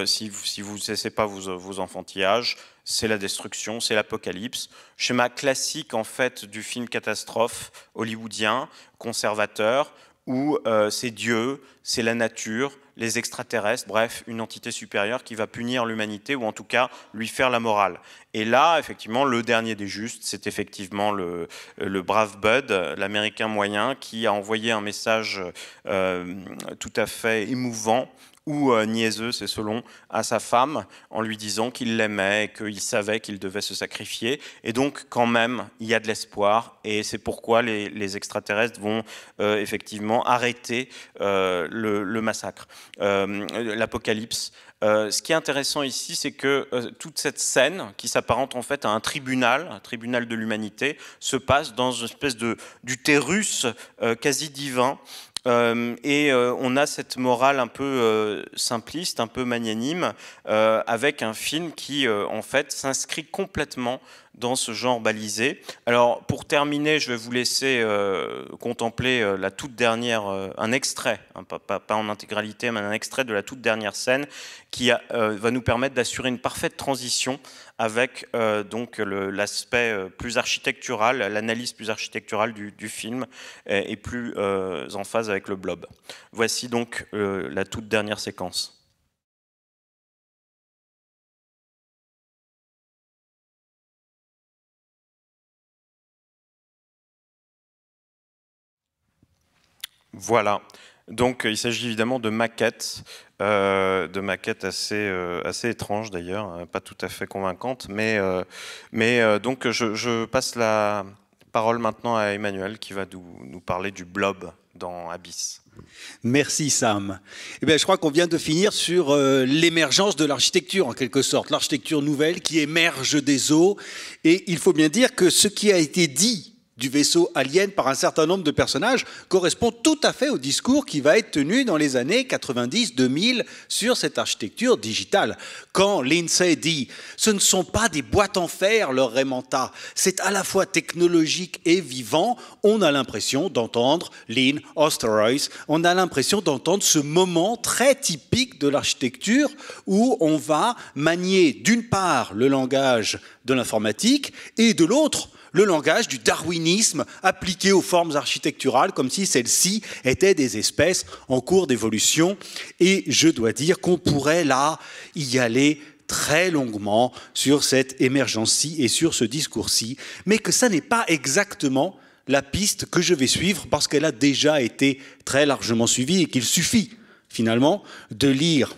si, vous ne cessez pas vos enfantillages, c'est la destruction, c'est l'apocalypse. Schéma classique en fait du film catastrophe hollywoodien, conservateur, où euh, c'est Dieu, c'est la nature, les extraterrestres, bref, une entité supérieure qui va punir l'humanité ou en tout cas lui faire la morale. Et là, effectivement, le dernier des justes, c'est effectivement le, brave Bud, l'Américain moyen, qui a envoyé un message euh, tout à fait émouvant ou euh, niaiseux, c'est selon, à sa femme en lui disant qu'il l'aimait, qu'il savait qu'il devait se sacrifier. Et donc, quand même, il y a de l'espoir. Et c'est pourquoi les, extraterrestres vont euh, effectivement arrêter euh, le, massacre, euh, l'apocalypse. ce qui est intéressant ici, c'est que toute cette scène, qui s'apparente en fait à un tribunal, un tribunal de l'humanité, se passe dans une espèce de d'utérus quasi divin euh, et euh, on a cette morale un peu euh, simpliste, un peu magnanime, avec un film qui, en fait, s'inscrit complètement dans ce genre balisé. Alors, pour terminer, je vais vous laisser contempler la toute dernière, un extrait, hein, pas, en intégralité, mais un extrait de la toute dernière scène qui va nous permettre d'assurer une parfaite transition avec euh, donc l'aspect euh, plus architectural, l'analyse plus architecturale du, film et plus euh, en phase avec le blob. Voici donc la toute dernière séquence. Voilà, donc euh, il s'agit évidemment de maquettes, euh, de maquettes assez, euh, assez étranges d'ailleurs, hein, pas tout à fait convaincantes, mais, donc je, passe la parole maintenant à Emmanuel qui va nous, parler du blob dans Abyss. Merci Sam. Eh bien, je crois qu'on vient de finir sur l'émergence de l'architecture en quelque sorte, l'architecture nouvelle qui émerge des eaux. Et il faut bien dire que ce qui a été dit du vaisseau alien par un certain nombre de personnages correspond tout à fait au discours qui va être tenu dans les années 90-2000 sur cette architecture digitale. Quand Lindsay dit ce ne sont pas des boîtes en fer, leur Remanta, c'est à la fois technologique et vivant, on a l'impression d'entendre Lynn on a l'impression d'entendre ce moment très typique de l'architecture où on va manier d'une part le langage de l'informatique et de l'autre le langage du darwinisme appliqué aux formes architecturales, comme si celles-ci étaient des espèces en cours d'évolution. Et je dois dire qu'on pourrait là y aller très longuement sur cette émergence-ci et sur ce discours-ci, mais que ça n'est pas exactement la piste que je vais suivre parce qu'elle a déjà été très largement suivie et qu'il suffit finalement de lire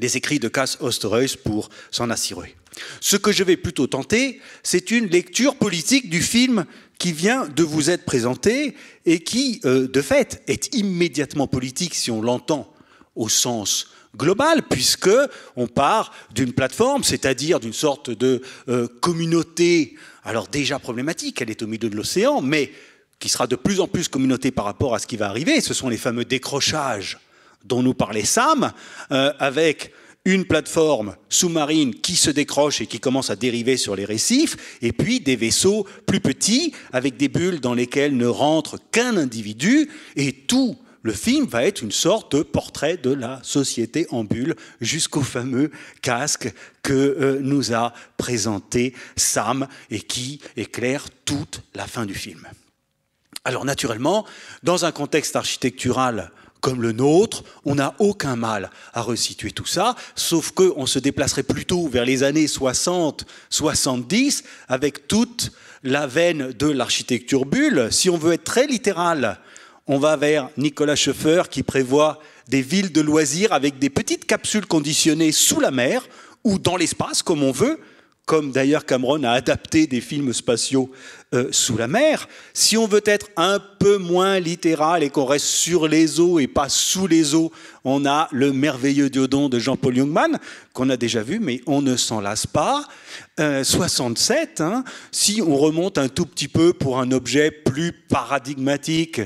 les écrits de Cass Osterhuis pour s'en assurer. Ce que je vais plutôt tenter, c'est une lecture politique du film qui vient de vous être présenté et qui, euh, de fait, est immédiatement politique si on l'entend au sens global, puisque on part d'une plateforme, c'est-à-dire d'une sorte de euh, communauté, alors déjà problématique, elle est au milieu de l'océan, mais qui sera de plus en plus communauté par rapport à ce qui va arriver. Ce sont les fameux décrochages dont nous parlait Sam, euh, avec une plateforme sous-marine qui se décroche et qui commence à dériver sur les récifs, et puis des vaisseaux plus petits avec des bulles dans lesquelles ne rentre qu'un individu, et tout le film va être une sorte de portrait de la société en bulle jusqu'au fameux casque que euh, nous a présenté Sam et qui éclaire toute la fin du film. Alors naturellement, dans un contexte architectural comme le nôtre, on n'a aucun mal à resituer tout ça, sauf qu'on se déplacerait plutôt vers les années 60, 70, avec toute la veine de l'architecture bulle. Si on veut être très littéral, on va vers Nicolas Schoeffer qui prévoit des villes de loisirs avec des petites capsules conditionnées sous la mer ou dans l'espace, comme on veut, comme d'ailleurs Cameron a adapté des films spatiaux euh, sous la mer, si on veut être un peu moins littéral et qu'on reste sur les eaux et pas sous les eaux, on a le merveilleux Diodon de Jean-Paul Youngman, qu'on a déjà vu, mais on ne s'en lasse pas. 67, euh, hein, si on remonte un tout petit peu pour un objet plus paradigmatique,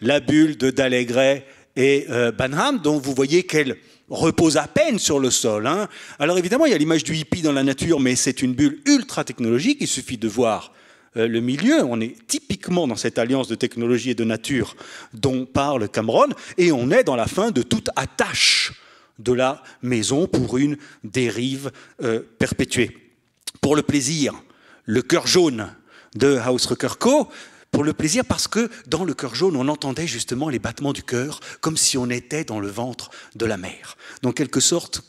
la bulle de D'Allegret et euh, Banham, dont vous voyez qu'elle repose à peine sur le sol. Hein. Alors évidemment, il y a l'image du hippie dans la nature, mais c'est une bulle ultra technologique. Il suffit de voir euh, le milieu. On est typiquement dans cette alliance de technologie et de nature dont parle Cameron, et on est dans la fin de toute attache de la maison pour une dérive euh, perpétuée. Pour le plaisir, le cœur jaune de Rucker Co pour le plaisir, parce que dans le cœur jaune, on entendait justement les battements du cœur, comme si on était dans le ventre de la mer. Donc, quelque sorte,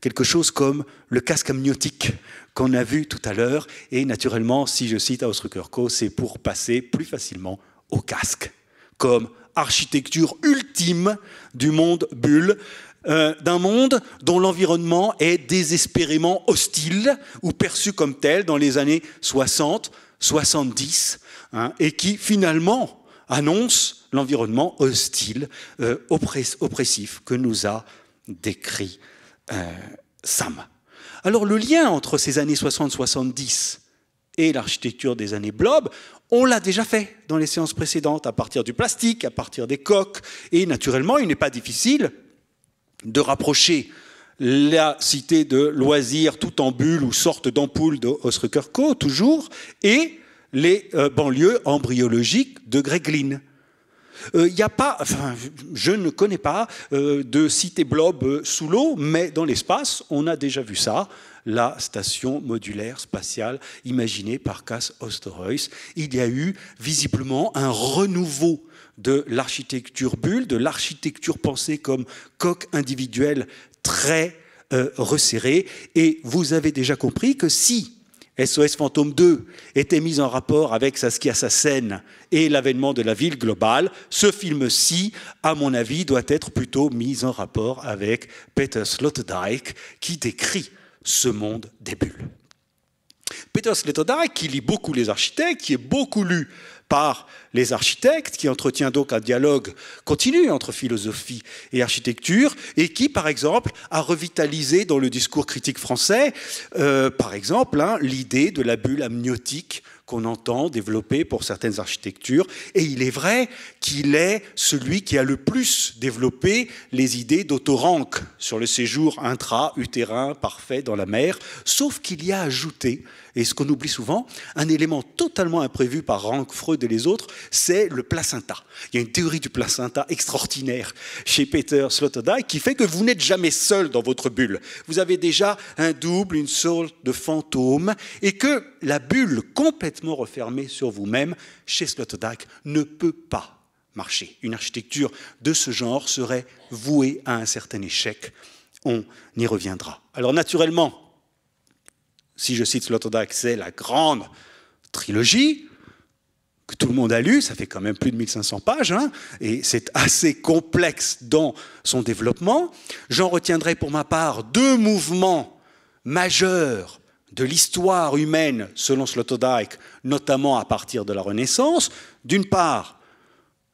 quelque chose comme le casque amniotique qu'on a vu tout à l'heure. Et naturellement, si je cite Ausdruckerco, c'est pour passer plus facilement au casque, comme architecture ultime du monde bulle, euh, d'un monde dont l'environnement est désespérément hostile ou perçu comme tel dans les années 60, 70, Hein, et qui finalement annonce l'environnement hostile, euh, oppressif que nous a décrit euh, Sam. Alors le lien entre ces années 60-70 et l'architecture des années blob, on l'a déjà fait dans les séances précédentes, à partir du plastique, à partir des coques, et naturellement, il n'est pas difficile de rapprocher la cité de loisirs tout en bulle ou sorte d'ampoule de Osrucker Co, toujours, et les euh, banlieues embryologiques de Greglin. Il euh, n'y a pas, enfin, je ne connais pas euh, de cité blob sous l'eau, mais dans l'espace, on a déjà vu ça, la station modulaire spatiale imaginée par Cass Osterhuis. Il y a eu visiblement un renouveau de l'architecture bulle, de l'architecture pensée comme coque individuelle très resserrée. Et vous avez déjà compris que si SOS Fantôme 2 était mis en rapport avec Saskia Sassen et l'avènement de la ville globale, ce film-ci, à mon avis, doit être plutôt mis en rapport avec Peter Sloterdijk, qui décrit ce monde des bulles. Peter Sloterdijk, qui lit beaucoup les architectes, qui est beaucoup lu par les architectes, qui entretient donc un dialogue continu entre philosophie et architecture, et qui, par exemple, a revitalisé dans le discours critique français, euh, par exemple, hein, l'idée de la bulle amniotique qu'on entend développer pour certaines architectures. Et il est vrai qu'il est celui qui a le plus développé les idées d'autoranque sur le séjour intra-utérin parfait dans la mer, sauf qu'il y a ajouté et ce qu'on oublie souvent, un élément totalement imprévu par Rank, Freud et les autres, c'est le placenta. Il y a une théorie du placenta extraordinaire chez Peter Sloterdijk qui fait que vous n'êtes jamais seul dans votre bulle. Vous avez déjà un double, une sorte de fantôme, et que la bulle complètement refermée sur vous-même, chez Sloterdijk, ne peut pas marcher. Une architecture de ce genre serait vouée à un certain échec. On y reviendra. Alors naturellement, si je cite Slotodike, c'est la grande trilogie que tout le monde a lu, ça fait quand même plus de 1500 pages, hein. et c'est assez complexe dans son développement. J'en retiendrai pour ma part deux mouvements majeurs de l'histoire humaine selon Sloterdijk, notamment à partir de la Renaissance. D'une part,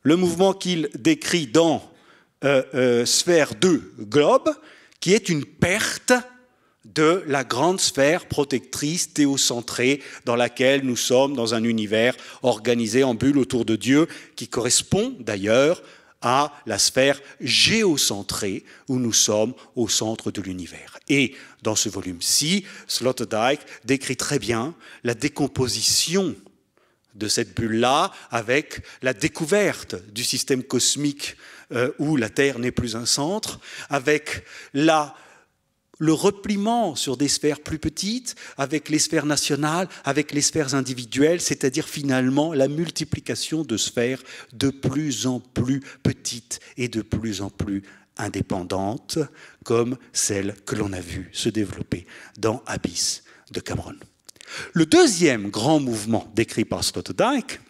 le mouvement qu'il décrit dans euh, euh, Sphère 2, Globe, qui est une perte de la grande sphère protectrice théocentrée dans laquelle nous sommes dans un univers organisé en bulle autour de Dieu, qui correspond d'ailleurs à la sphère géocentrée où nous sommes au centre de l'univers. Et dans ce volume-ci, Sloterdijk décrit très bien la décomposition de cette bulle-là avec la découverte du système cosmique euh, où la Terre n'est plus un centre, avec la le repliement sur des sphères plus petites, avec les sphères nationales, avec les sphères individuelles, c'est-à-dire finalement la multiplication de sphères de plus en plus petites et de plus en plus indépendantes, comme celle que l'on a vue se développer dans Abyss de Cameron. Le deuxième grand mouvement décrit par Sloterdijk,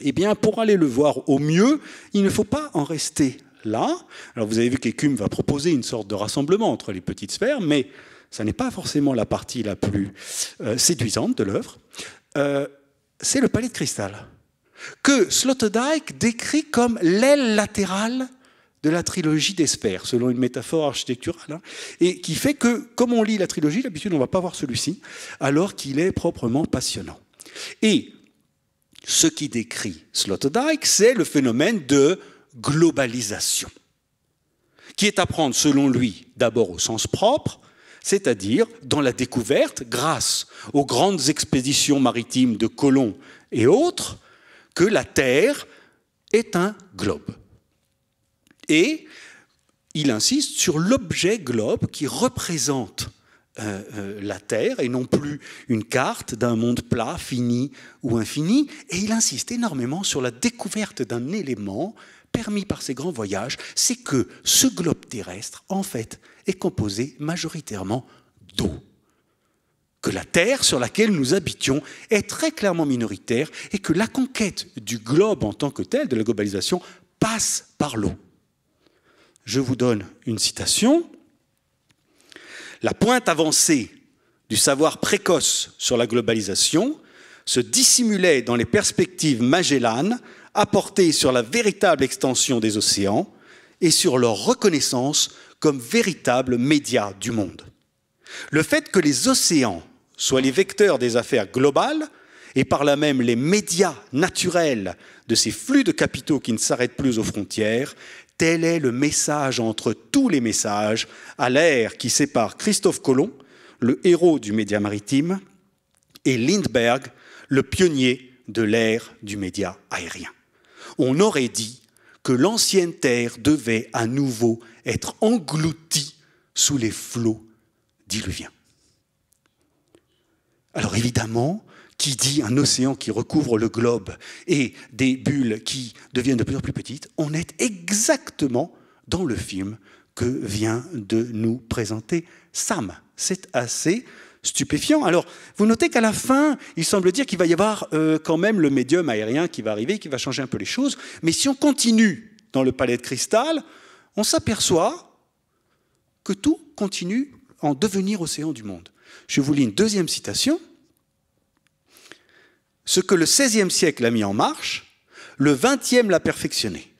eh bien, pour aller le voir au mieux, il ne faut pas en rester là. Alors vous avez vu qu'Ecume va proposer une sorte de rassemblement entre les petites sphères, mais ça n'est pas forcément la partie la plus euh, séduisante de l'œuvre. Euh, c'est le palais de cristal, que Sloterdijk décrit comme l'aile latérale de la trilogie des sphères, selon une métaphore architecturale, hein, et qui fait que, comme on lit la trilogie, d'habitude on ne va pas voir celui-ci, alors qu'il est proprement passionnant. Et ce qui décrit Sloterdijk, c'est le phénomène de globalisation, qui est à prendre, selon lui, d'abord au sens propre, c'est-à-dire dans la découverte, grâce aux grandes expéditions maritimes de Colomb et autres, que la Terre est un globe. Et il insiste sur l'objet globe qui représente euh, euh, la Terre et non plus une carte d'un monde plat, fini ou infini. Et il insiste énormément sur la découverte d'un élément permis par ces grands voyages, c'est que ce globe terrestre, en fait, est composé majoritairement d'eau. Que la Terre sur laquelle nous habitions est très clairement minoritaire et que la conquête du globe en tant que tel, de la globalisation, passe par l'eau. Je vous donne une citation. La pointe avancée du savoir précoce sur la globalisation se dissimulait dans les perspectives magellanes apporté sur la véritable extension des océans et sur leur reconnaissance comme véritable média du monde. Le fait que les océans soient les vecteurs des affaires globales et par là même les médias naturels de ces flux de capitaux qui ne s'arrêtent plus aux frontières, tel est le message entre tous les messages à l'ère qui sépare Christophe Colomb, le héros du média maritime, et Lindbergh, le pionnier de l'ère du média aérien on aurait dit que l'ancienne terre devait à nouveau être engloutie sous les flots diluviens. Alors évidemment, qui dit un océan qui recouvre le globe et des bulles qui deviennent de plus en plus petites, on est exactement dans le film que vient de nous présenter Sam. C'est assez stupéfiant. Alors, vous notez qu'à la fin, il semble dire qu'il va y avoir euh, quand même le médium aérien qui va arriver, qui va changer un peu les choses. Mais si on continue dans le palais de cristal, on s'aperçoit que tout continue en devenir océan du monde. Je vous lis une deuxième citation. Ce que le XVIe siècle a mis en marche, le XXe l'a perfectionné.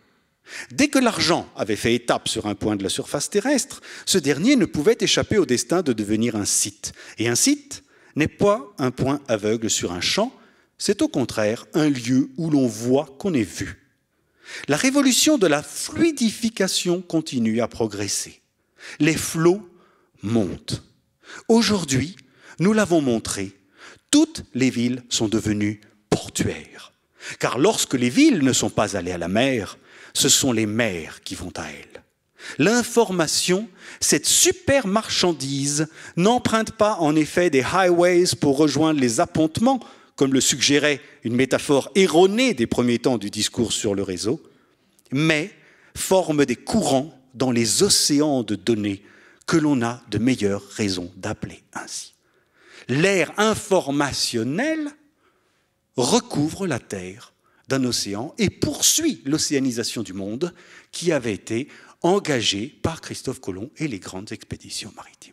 Dès que l'argent avait fait étape sur un point de la surface terrestre, ce dernier ne pouvait échapper au destin de devenir un site. Et un site n'est pas un point aveugle sur un champ, c'est au contraire un lieu où l'on voit qu'on est vu. La révolution de la fluidification continue à progresser. Les flots montent. Aujourd'hui, nous l'avons montré, toutes les villes sont devenues portuaires. Car lorsque les villes ne sont pas allées à la mer, ce sont les mers qui vont à elle. L'information, cette super marchandise, n'emprunte pas en effet des highways pour rejoindre les appontements, comme le suggérait une métaphore erronée des premiers temps du discours sur le réseau, mais forme des courants dans les océans de données que l'on a de meilleures raisons d'appeler ainsi. L'ère informationnelle recouvre la Terre d'un océan et poursuit l'océanisation du monde qui avait été engagée par Christophe Colomb et les grandes expéditions maritimes.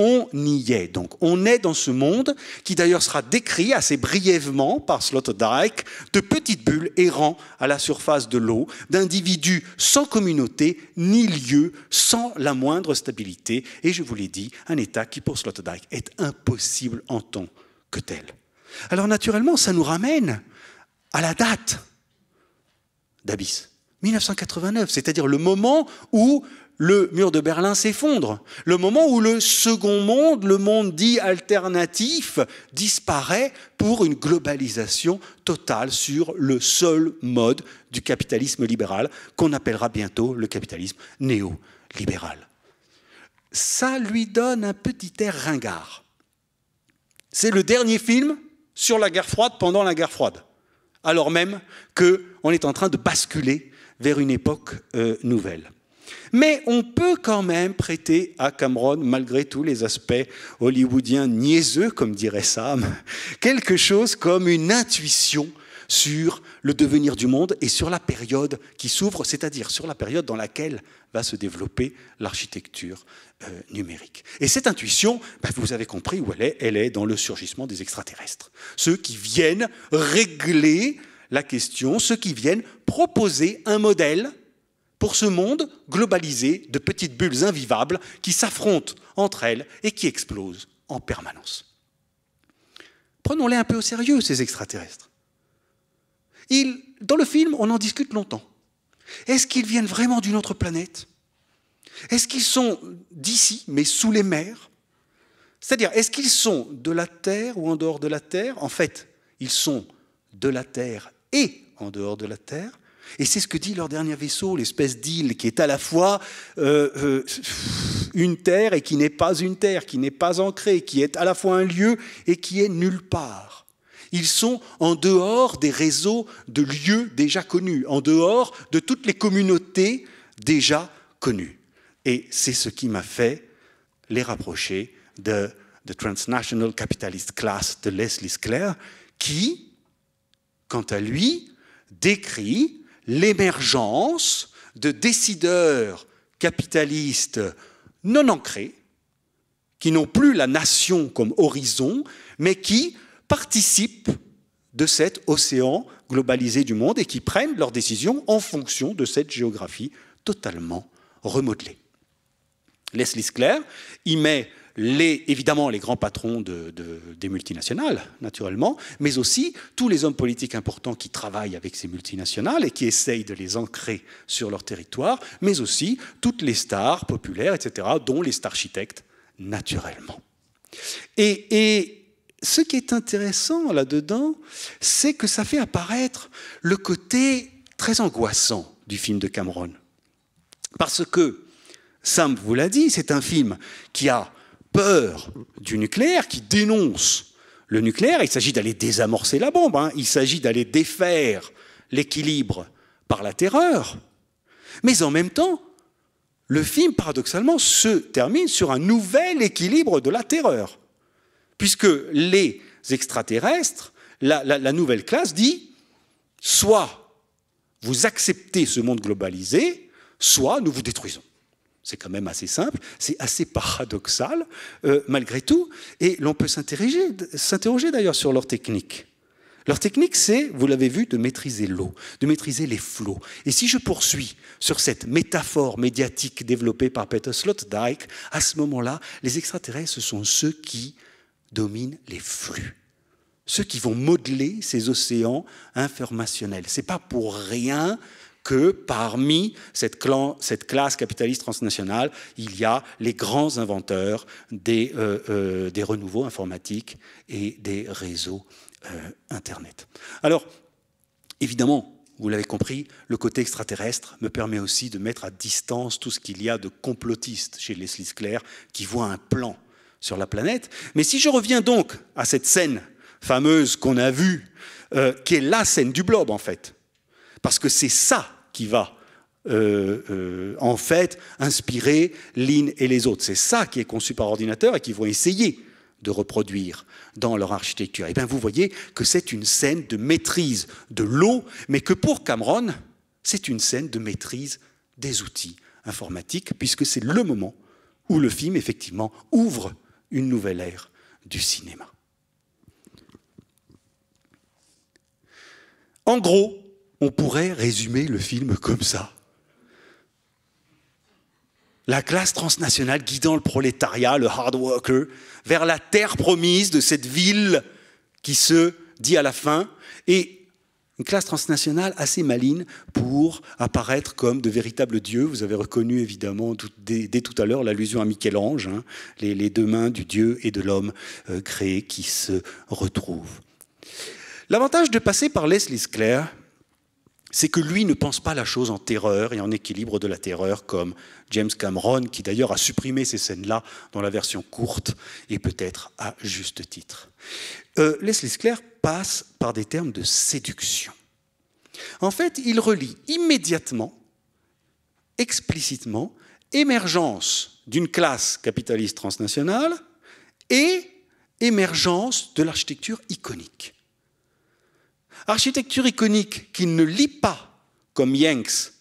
On y est donc, on est dans ce monde qui d'ailleurs sera décrit assez brièvement par Sloterdijk de petites bulles errant à la surface de l'eau, d'individus sans communauté ni lieu, sans la moindre stabilité, et je vous l'ai dit, un état qui pour Sloterdijk est impossible en tant que tel. Alors naturellement, ça nous ramène à la date d'Abyss. 1989, c'est-à-dire le moment où le mur de Berlin s'effondre, le moment où le second monde, le monde dit alternatif, disparaît pour une globalisation totale sur le seul mode du capitalisme libéral qu'on appellera bientôt le capitalisme néolibéral. Ça lui donne un petit air ringard. C'est le dernier film sur la guerre froide pendant la guerre froide alors même qu'on est en train de basculer vers une époque euh, nouvelle. Mais on peut quand même prêter à Cameron, malgré tous les aspects hollywoodiens niaiseux, comme dirait Sam, quelque chose comme une intuition sur le devenir du monde et sur la période qui s'ouvre, c'est-à-dire sur la période dans laquelle va se développer l'architecture euh, numérique. Et cette intuition, bah, vous avez compris où elle est, elle est dans le surgissement des extraterrestres, ceux qui viennent régler la question, ceux qui viennent proposer un modèle pour ce monde globalisé de petites bulles invivables qui s'affrontent entre elles et qui explosent en permanence. Prenons-les un peu au sérieux, ces extraterrestres dans le film, on en discute longtemps. Est-ce qu'ils viennent vraiment d'une autre planète Est-ce qu'ils sont d'ici, mais sous les mers C'est-à-dire, est-ce qu'ils sont de la Terre ou en dehors de la Terre En fait, ils sont de la Terre et en dehors de la Terre. Et c'est ce que dit leur dernier vaisseau, l'espèce d'île qui est à la fois euh, euh, une terre et qui n'est pas une terre, qui n'est pas ancrée, qui est à la fois un lieu et qui est nulle part. Ils sont en dehors des réseaux de lieux déjà connus, en dehors de toutes les communautés déjà connues. Et c'est ce qui m'a fait les rapprocher de The Transnational Capitalist Class de Leslie Sclair, qui, quant à lui, décrit l'émergence de décideurs capitalistes non ancrés, qui n'ont plus la nation comme horizon, mais qui participent de cet océan globalisé du monde et qui prennent leurs décisions en fonction de cette géographie totalement remodelée. Leslie Sclair y met les, évidemment les grands patrons de, des multinationales, naturellement, mais aussi tous les hommes politiques importants qui travaillent avec ces multinationales et qui essayent de les ancrer sur leur territoire, mais aussi toutes les stars populaires, etc., dont les architectes, naturellement. Et, et ce qui est intéressant là-dedans, c'est que ça fait apparaître le côté très angoissant du film de Cameron. Parce que, Sam vous l'a dit, c'est un film qui a peur du nucléaire, qui dénonce le nucléaire. Il s'agit d'aller désamorcer la bombe, hein. il s'agit d'aller défaire l'équilibre par la terreur. Mais en même temps, le film, paradoxalement, se termine sur un nouvel équilibre de la terreur puisque les extraterrestres, la, nouvelle classe dit, soit vous acceptez ce monde globalisé, soit nous vous détruisons. C'est quand même assez simple, c'est assez paradoxal euh, malgré tout, et l'on peut s'interroger d'ailleurs sur leur technique. Leur technique, c'est, vous l'avez vu, de maîtriser l'eau, de maîtriser les flots. Et si je poursuis sur cette métaphore médiatique développée par Peter Sloterdijk, à ce moment-là, les extraterrestres sont ceux qui dominent les flux, ceux qui vont modeler ces océans informationnels. n'est pas pour rien que parmi cette, classe capitaliste transnationale, il y a les grands inventeurs des, euh, euh, renouveaux informatiques et des réseaux euh, Internet. Alors, évidemment, vous l'avez compris, le côté extraterrestre me permet aussi de mettre à distance tout ce qu'il y a de complotiste chez Leslie clair qui voit un plan sur la planète. Mais si je reviens donc à cette scène fameuse qu'on a vue, euh, qui est la scène du blob en fait, parce que c'est ça qui va euh, euh, en fait inspirer Lynn et les autres. C'est ça qui est conçu par ordinateur et qu'ils vont essayer de reproduire dans leur architecture. Et eh bien vous voyez que c'est une scène de maîtrise de l'eau, mais que pour Cameron, c'est une scène de maîtrise des outils informatiques, puisque c'est le moment où le film effectivement ouvre une nouvelle ère du cinéma. En gros, on pourrait résumer le film comme ça. La classe transnationale guidant le prolétariat, le hard worker, vers la terre promise de cette ville qui se dit à la fin, et une classe transnationale assez maligne pour apparaître comme de véritables dieux. Vous avez reconnu évidemment dès, tout à l'heure l'allusion à Michel-Ange, hein, les, deux mains du dieu et de l'homme euh, créé qui se retrouvent. L'avantage de passer par Leslie Claire, c'est que lui ne pense pas la chose en terreur et en équilibre de la terreur comme James Cameron, qui d'ailleurs a supprimé ces scènes-là dans la version courte et peut-être à juste titre. Euh, Leslie Sclair passe par des termes de séduction. En fait, il relie immédiatement, explicitement, émergence d'une classe capitaliste transnationale et émergence de l'architecture iconique. Architecture iconique qu'il ne lit pas comme Yanks,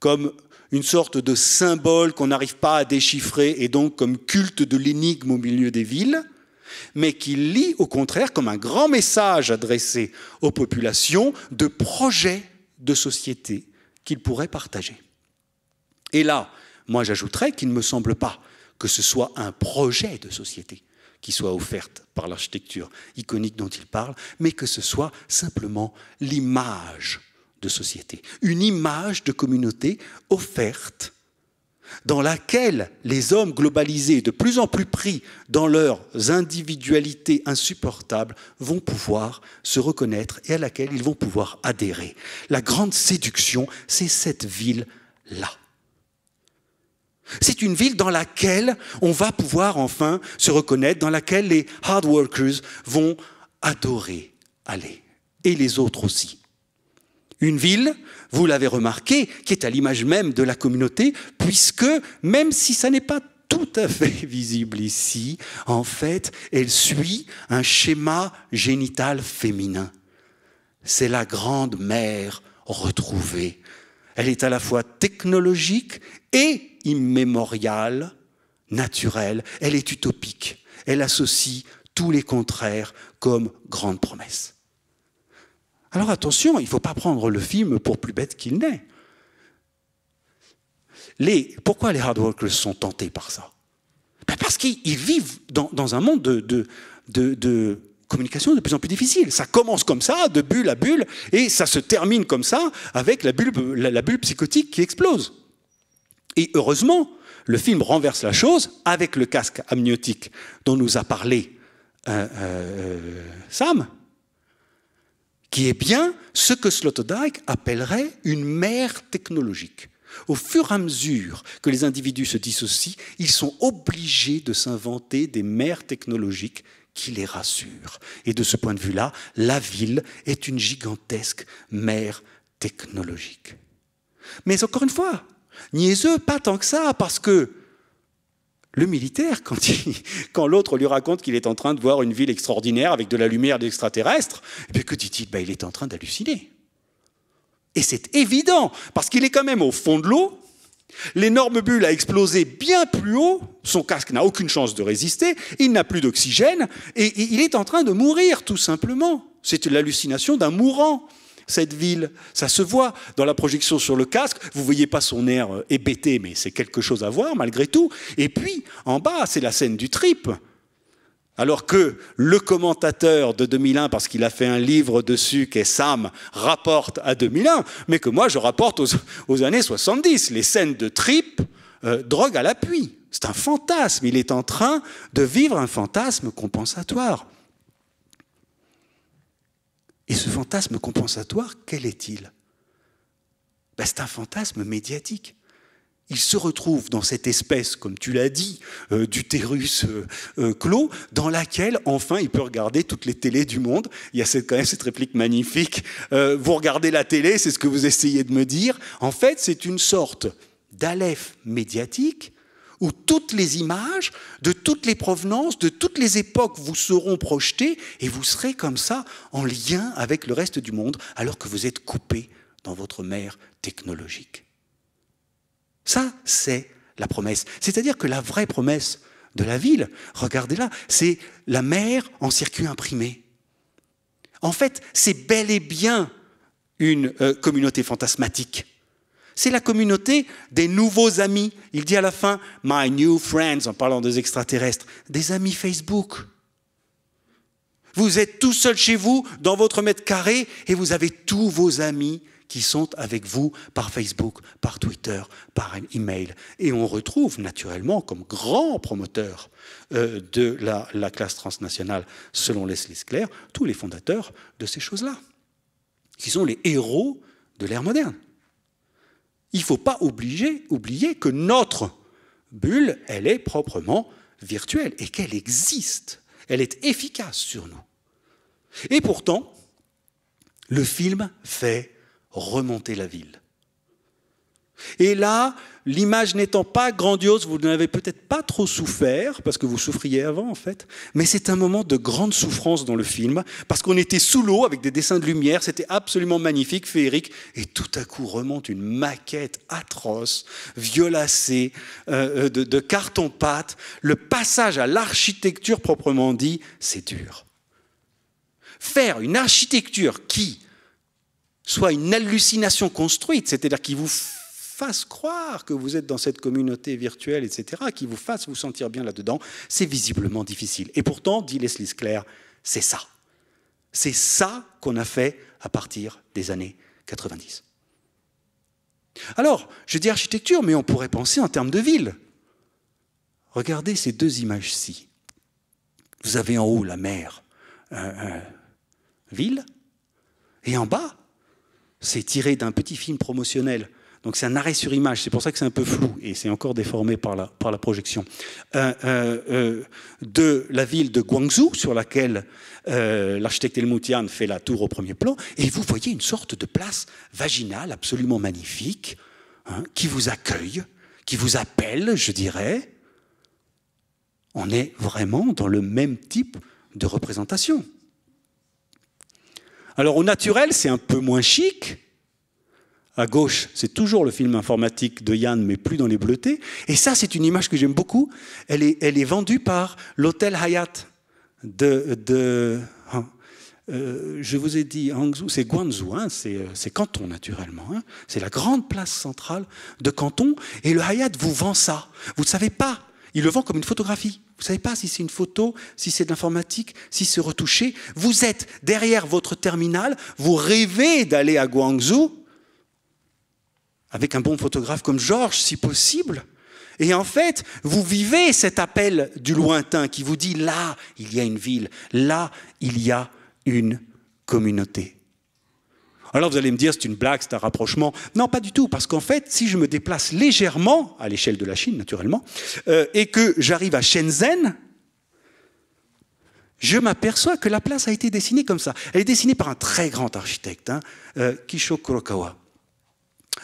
comme une sorte de symbole qu'on n'arrive pas à déchiffrer et donc comme culte de l'énigme au milieu des villes, mais qu'il lit au contraire comme un grand message adressé aux populations de projets de société qu'il pourrait partager. Et là, moi j'ajouterais qu'il ne me semble pas que ce soit un projet de société, qui soit offerte par l'architecture iconique dont il parle, mais que ce soit simplement l'image de société, une image de communauté offerte dans laquelle les hommes globalisés, de plus en plus pris dans leurs individualités insupportables, vont pouvoir se reconnaître et à laquelle ils vont pouvoir adhérer. La grande séduction, c'est cette ville-là. C'est une ville dans laquelle on va pouvoir enfin se reconnaître, dans laquelle les hard workers vont adorer aller, et les autres aussi. Une ville, vous l'avez remarqué, qui est à l'image même de la communauté, puisque même si ça n'est pas tout à fait visible ici, en fait, elle suit un schéma génital féminin. C'est la grande mère retrouvée. Elle est à la fois technologique et immémoriale, naturelle, elle est utopique. Elle associe tous les contraires comme grande promesse. Alors attention, il ne faut pas prendre le film pour plus bête qu'il n'est. Les, pourquoi les hard workers sont tentés par ça ben Parce qu'ils vivent dans, un monde de, communication de plus en plus difficile. Ça commence comme ça, de bulle à bulle, et ça se termine comme ça, avec la bulle psychotique qui explose. Et heureusement, le film renverse la chose avec le casque amniotique dont nous a parlé euh, euh, Sam, qui est bien ce que Sloterdijk appellerait une mère technologique. Au fur et à mesure que les individus se dissocient, ils sont obligés de s'inventer des mères technologiques qui les rassurent. Et de ce point de vue-là, la ville est une gigantesque mère technologique. Mais encore une fois, Niaiseux, pas tant que ça, parce que le militaire, quand, l'autre lui raconte qu'il est en train de voir une ville extraordinaire avec de la lumière d'extraterrestres, eh que dit-il ben, Il est en train d'halluciner. Et c'est évident, parce qu'il est quand même au fond de l'eau, l'énorme bulle a explosé bien plus haut, son casque n'a aucune chance de résister, il n'a plus d'oxygène, et il est en train de mourir, tout simplement. C'est l'hallucination d'un mourant cette ville. Ça se voit dans la projection sur le casque. Vous ne voyez pas son air euh, hébété, mais c'est quelque chose à voir malgré tout. Et puis, en bas, c'est la scène du trip. Alors que le commentateur de 2001, parce qu'il a fait un livre dessus, qu'est Sam, rapporte à 2001, mais que moi je rapporte aux, années 70, les scènes de trip, euh, drogue à l'appui. C'est un fantasme. Il est en train de vivre un fantasme compensatoire. Et ce fantasme compensatoire, quel est-il ben, C'est un fantasme médiatique. Il se retrouve dans cette espèce, comme tu l'as dit, du euh, d'utérus euh, euh, clos, dans laquelle enfin il peut regarder toutes les télés du monde. Il y a cette, quand même cette réplique magnifique. vous regardez la télé, c'est ce que vous essayez de me dire. En fait, c'est une sorte d'alef médiatique où toutes les images de toutes les provenances, de toutes les époques vous seront projetées et vous serez comme ça en lien avec le reste du monde alors que vous êtes coupé dans votre mer technologique. Ça, c'est la promesse. C'est-à-dire que la vraie promesse de la ville, regardez-la, c'est la mer en circuit imprimé. En fait, c'est bel et bien une euh, communauté fantasmatique c'est la communauté des nouveaux amis. Il dit à la fin, My new friends, en parlant des extraterrestres, des amis Facebook. Vous êtes tout seul chez vous, dans votre mètre carré, et vous avez tous vos amis qui sont avec vous par Facebook, par Twitter, par email. Et on retrouve naturellement comme grand promoteur euh, de la, la, classe transnationale, selon Leslie Sclair, tous les fondateurs de ces choses-là, qui sont les héros de l'ère moderne il ne faut pas oublier que notre bulle, elle est proprement virtuelle et qu'elle existe. Elle est efficace sur nous. Et pourtant, le film fait remonter la ville. Et là, l'image n'étant pas grandiose, vous n'avez peut-être pas trop souffert, parce que vous souffriez avant en fait, mais c'est un moment de grande souffrance dans le film, parce qu'on était sous l'eau avec des dessins de lumière, c'était absolument magnifique, féerique, et tout à coup remonte une maquette atroce, violacée, euh, euh, de, de carton-pâte. Le passage à l'architecture proprement dit, c'est dur. Faire une architecture qui soit une hallucination construite, c'est-à-dire qui vous croire que vous êtes dans cette communauté virtuelle, etc., qui vous fasse vous sentir bien là-dedans, c'est visiblement difficile. Et pourtant, dit Leslie Sclair, c'est ça. C'est ça qu'on a fait à partir des années 90. Alors, je dis architecture, mais on pourrait penser en termes de ville. Regardez ces deux images-ci. Vous avez en haut la mer, ville, et en bas, c'est tiré d'un petit film promotionnel donc c'est un arrêt sur image, c'est pour ça que c'est un peu flou et c'est encore déformé par la, par la projection. Euh, euh, euh, de la ville de Guangzhou, sur laquelle l'architecte l'architecte Moutian fait la tour au premier plan, et vous voyez une sorte de place vaginale absolument magnifique, hein, qui vous accueille, qui vous appelle, je dirais. On est vraiment dans le même type de représentation. Alors au naturel, c'est un peu moins chic, à gauche, c'est toujours le film informatique de Yann, mais plus dans les bleutés. Et ça, c'est une image que j'aime beaucoup. Elle est, vendue par l'hôtel Hayat de. Hein. Euh, je vous ai dit Hangzhou, c'est Guangzhou, hein, euh, c'est Canton naturellement. Hein. c'est la grande place centrale de Canton. Et le Hayat vous vend ça. Vous ne savez pas. Il le vend comme une photographie. Vous ne savez pas si c'est une photo, si c'est de l'informatique, si c'est retouché. Vous êtes derrière votre terminal, vous rêvez d'aller à Guangzhou, avec un bon photographe comme Georges, si possible. Et en fait, vous vivez cet appel du lointain qui vous dit, là, il y a une ville, là, il y a une communauté. Alors vous allez me dire, c'est une blague, c'est un rapprochement. Non, pas du tout, parce qu'en fait, si je me déplace légèrement, à l'échelle de la Chine naturellement, euh, et que j'arrive à Shenzhen, je m'aperçois que la place a été dessinée comme ça. Elle est dessinée par un très grand architecte, hein, euh, Kisho Kurokawa.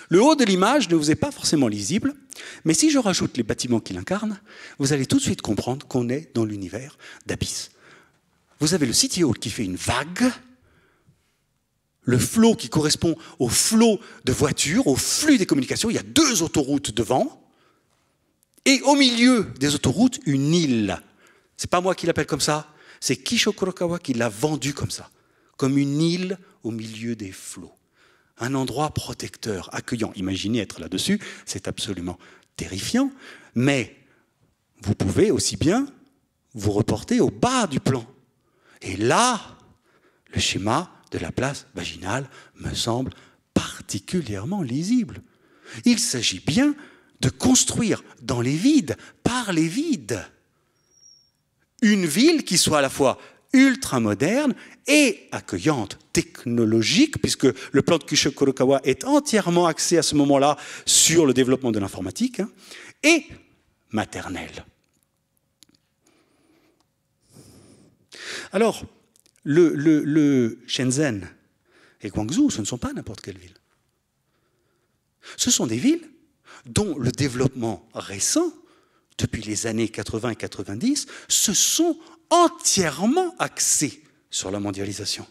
Le haut de l'image ne vous est pas forcément lisible, mais si je rajoute les bâtiments qu'il incarne, vous allez tout de suite comprendre qu'on est dans l'univers d'Abyss. Vous avez le City Hall qui fait une vague, le flot qui correspond au flot de voitures, au flux des communications. Il y a deux autoroutes devant, et au milieu des autoroutes, une île. C'est pas moi qui l'appelle comme ça, c'est Kisho qui l'a vendu comme ça, comme une île au milieu des flots un endroit protecteur, accueillant. Imaginez être là-dessus, c'est absolument terrifiant, mais vous pouvez aussi bien vous reporter au bas du plan. Et là, le schéma de la place vaginale me semble particulièrement lisible. Il s'agit bien de construire dans les vides, par les vides, une ville qui soit à la fois ultra-moderne et accueillante, technologique, puisque le plan de Kushokorokawa est entièrement axé à ce moment-là sur le développement de l'informatique, hein, et maternelle. Alors, le, Shenzhen et Guangzhou, ce ne sont pas n'importe quelle ville. Ce sont des villes dont le développement récent depuis les années 80-90 se sont entièrement axés sur la mondialisation.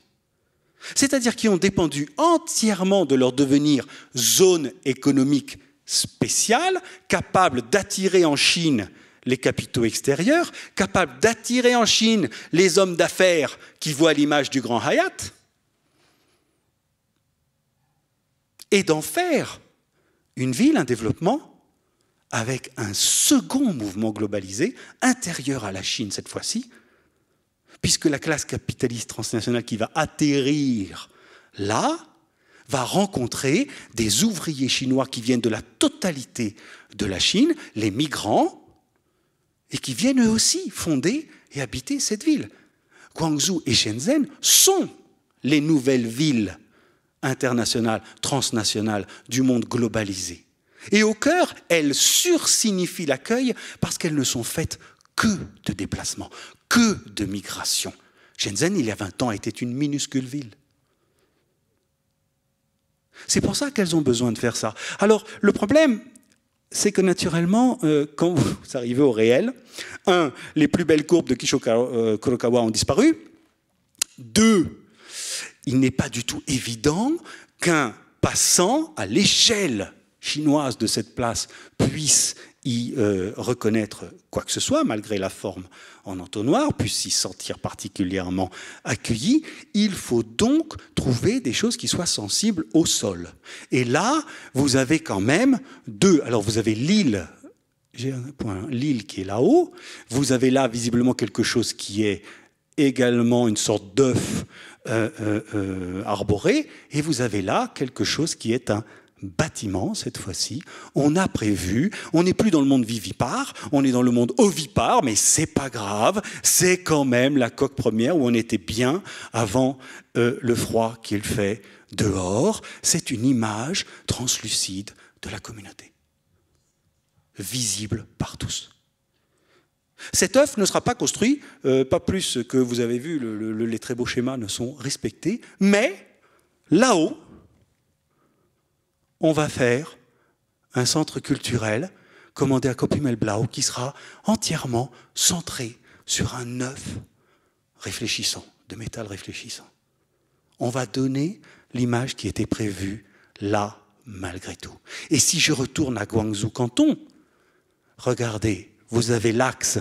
C'est-à-dire qui ont dépendu entièrement de leur devenir zone économique spéciale, capable d'attirer en Chine les capitaux extérieurs, capable d'attirer en Chine les hommes d'affaires qui voient l'image du grand Hayat, et d'en faire une ville, un développement, avec un second mouvement globalisé, intérieur à la Chine cette fois-ci, puisque la classe capitaliste transnationale qui va atterrir là va rencontrer des ouvriers chinois qui viennent de la totalité de la Chine, les migrants, et qui viennent eux aussi fonder et habiter cette ville. Guangzhou et Shenzhen sont les nouvelles villes internationales, transnationales du monde globalisé. Et au cœur, elles sursignifient l'accueil parce qu'elles ne sont faites que de déplacements, que de migration. Shenzhen, il y a 20 ans, était une minuscule ville. C'est pour ça qu'elles ont besoin de faire ça. Alors, le problème, c'est que naturellement, euh, quand vous arrivez au réel, un, les plus belles courbes de Kisho euh, ont disparu. Deux, il n'est pas du tout évident qu'un passant à l'échelle chinoise de cette place puisse y euh, reconnaître quoi que ce soit, malgré la forme en entonnoir, puisse s'y sentir particulièrement accueilli, il faut donc trouver des choses qui soient sensibles au sol. Et là, vous avez quand même deux. Alors vous avez l'île j'ai un point, l'île qui est là-haut. Vous avez là visiblement quelque chose qui est également une sorte d'œuf euh, euh, arboré, et vous avez là quelque chose qui est un bâtiment cette fois-ci. On a prévu, on n'est plus dans le monde vivipare, on est dans le monde ovipare, mais c'est pas grave, c'est quand même la coque première où on était bien avant euh, le froid qu'il fait dehors. C'est une image translucide de la communauté, visible par tous. cet œuf ne sera pas construit euh, pas plus que vous avez vu, les très beaux schémas ne sont respectés, mais là-haut, on va faire un centre culturel commandé à Copimelblau qui sera entièrement centré sur un œuf réfléchissant, de métal réfléchissant. On va donner l'image qui était prévue là, malgré tout. Et si je retourne à Guangzhou Canton, regardez, vous avez l'axe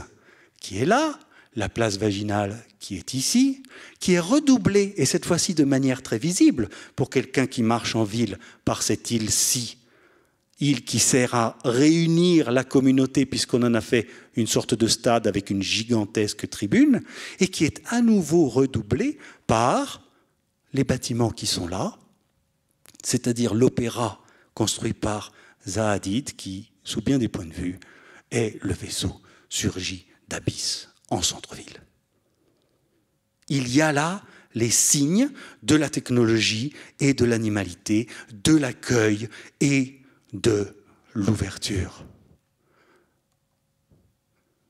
qui est là, la place vaginale qui est ici, qui est redoublée, et cette fois-ci de manière très visible, pour quelqu'un qui marche en ville par cette île-ci, île qui sert à réunir la communauté, puisqu'on en a fait une sorte de stade avec une gigantesque tribune, et qui est à nouveau redoublée par les bâtiments qui sont là, c'est-à-dire l'opéra construit par Zahadid, qui, sous bien des points de vue, est le vaisseau surgi d'Abysse en centre-ville. Il y a là les signes de la technologie et de l'animalité, de l'accueil et de l'ouverture.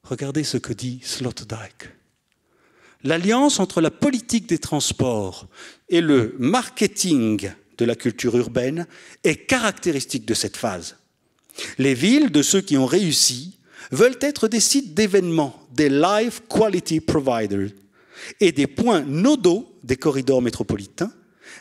Regardez ce que dit Slotdijk. L'alliance entre la politique des transports et le marketing de la culture urbaine est caractéristique de cette phase. Les villes de ceux qui ont réussi veulent être des sites d'événements, des life quality providers et des points nodaux des corridors métropolitains,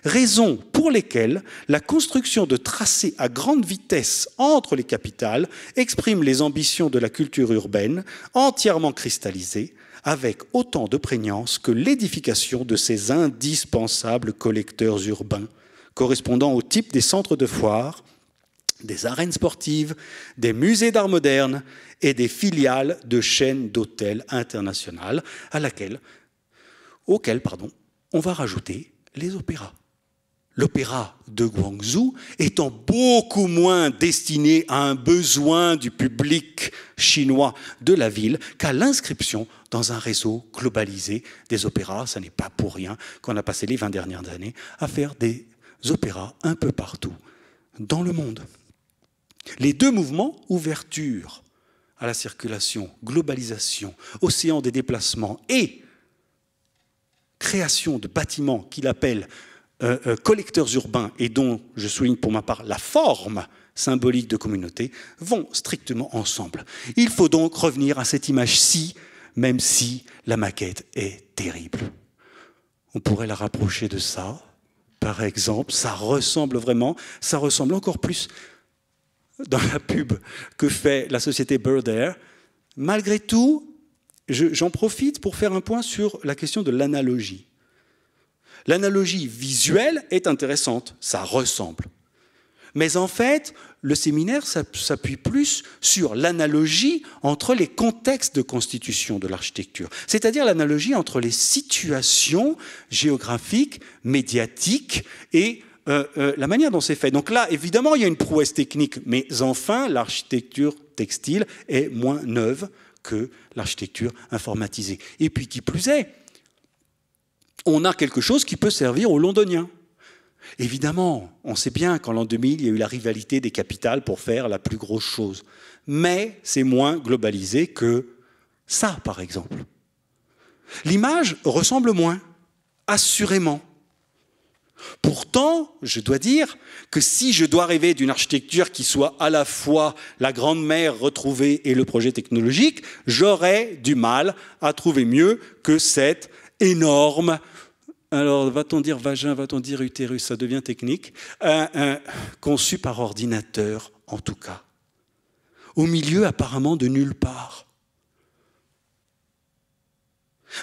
raison pour lesquelles la construction de tracés à grande vitesse entre les capitales exprime les ambitions de la culture urbaine entièrement cristallisée avec autant de prégnance que l'édification de ces indispensables collecteurs urbains correspondant au type des centres de foire des arènes sportives, des musées d'art moderne et des filiales de chaînes d'hôtels internationales à laquelle, auxquelles pardon, on va rajouter les opéras. L'opéra de Guangzhou étant beaucoup moins destiné à un besoin du public chinois de la ville qu'à l'inscription dans un réseau globalisé des opéras. Ce n'est pas pour rien qu'on a passé les 20 dernières années à faire des opéras un peu partout dans le monde. Les deux mouvements, ouverture à la circulation, globalisation, océan des déplacements et création de bâtiments qu'il appelle euh, euh, collecteurs urbains et dont je souligne pour ma part la forme symbolique de communauté, vont strictement ensemble. Il faut donc revenir à cette image-ci, même si la maquette est terrible. On pourrait la rapprocher de ça, par exemple, ça ressemble vraiment, ça ressemble encore plus dans la pub que fait la société Bird Air. Malgré tout, j'en profite pour faire un point sur la question de l'analogie. L'analogie visuelle est intéressante, ça ressemble. Mais en fait, le séminaire s'appuie plus sur l'analogie entre les contextes de constitution de l'architecture, c'est-à-dire l'analogie entre les situations géographiques, médiatiques et euh, euh, la manière dont c'est fait. Donc là, évidemment, il y a une prouesse technique, mais enfin, l'architecture textile est moins neuve que l'architecture informatisée. Et puis, qui plus est, on a quelque chose qui peut servir aux londoniens. Évidemment, on sait bien qu'en l'an 2000, il y a eu la rivalité des capitales pour faire la plus grosse chose. Mais c'est moins globalisé que ça, par exemple. L'image ressemble moins, assurément. Pourtant, je dois dire que si je dois rêver d'une architecture qui soit à la fois la grande-mère retrouvée et le projet technologique, j'aurais du mal à trouver mieux que cette énorme, alors va-t-on dire vagin, va-t-on dire utérus, ça devient technique, euh, euh, Conçu par ordinateur en tout cas, au milieu apparemment de nulle part.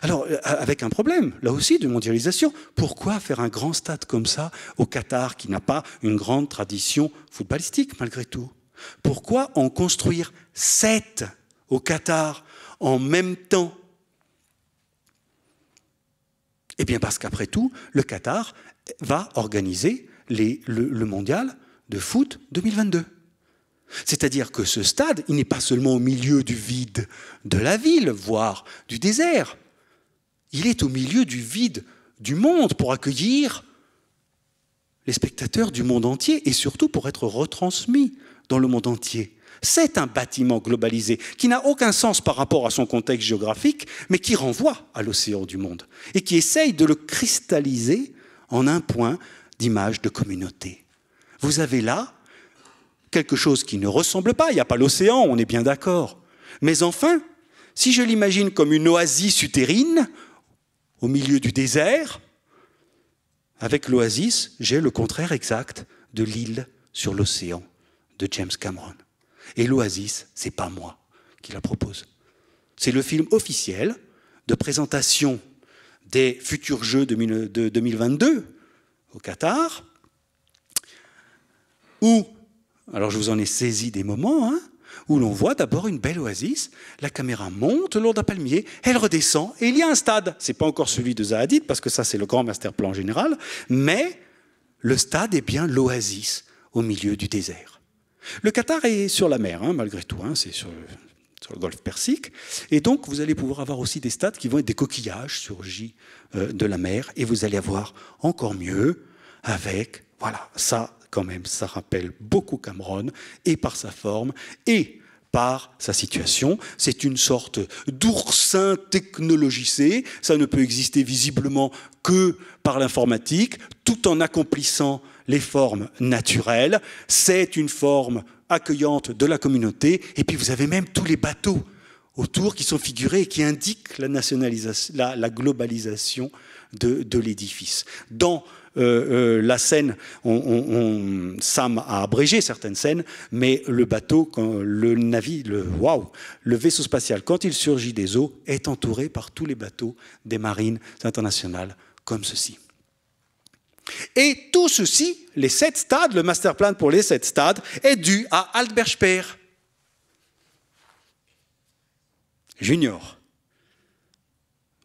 Alors, euh, avec un problème, là aussi, de mondialisation. Pourquoi faire un grand stade comme ça au Qatar, qui n'a pas une grande tradition footballistique, malgré tout Pourquoi en construire sept au Qatar en même temps Eh bien, parce qu'après tout, le Qatar va organiser le, le mondial de foot 2022. C'est-à-dire que ce stade, il n'est pas seulement au milieu du vide de la ville, voire du désert. Il est au milieu du vide du monde pour accueillir les spectateurs du monde entier et surtout pour être retransmis dans le monde entier. C'est un bâtiment globalisé qui n'a aucun sens par rapport à son contexte géographique, mais qui renvoie à l'océan du monde et qui essaye de le cristalliser en un point d'image de communauté. Vous avez là quelque chose qui ne ressemble pas, il n'y a pas l'océan, on est bien d'accord. Mais enfin, si je l'imagine comme une oasis utérine, au milieu du désert, avec l'oasis, j'ai le contraire exact de l'île sur l'océan de James Cameron. Et l'oasis, c'est pas moi qui la propose. C'est le film officiel de présentation des futurs Jeux de 2022 au Qatar, où, alors je vous en ai saisi des moments, hein, où l'on voit d'abord une belle oasis. La caméra monte le d'un palmier, elle redescend et il y a un stade. C'est pas encore celui de Zahadid parce que ça c'est le grand master plan général, mais le stade est bien l'oasis au milieu du désert. Le Qatar est sur la mer, hein, malgré tout, hein, c'est sur, le, golfe Persique. Et donc, vous allez pouvoir avoir aussi des stades qui vont être des coquillages surgis euh, de la mer. Et vous allez avoir encore mieux avec, voilà, ça, quand même, ça rappelle beaucoup Cameron, et par sa forme, et par sa situation. C'est une sorte d'oursin technologisé, ça ne peut exister visiblement que par l'informatique, tout en accomplissant les formes naturelles. C'est une forme accueillante de la communauté, et puis vous avez même tous les bateaux autour qui sont figurés et qui indiquent la, nationalisation, la, globalisation de, de l'édifice. Dans euh, euh, la scène, Sam a abrégé certaines scènes, mais le bateau, le navire, le le vaisseau spatial, quand il surgit des eaux, est entouré par tous les bateaux des marines internationales comme ceci. Et tout ceci, les sept stades, le master plan pour les sept stades, est dû à Albert Speer. Junior.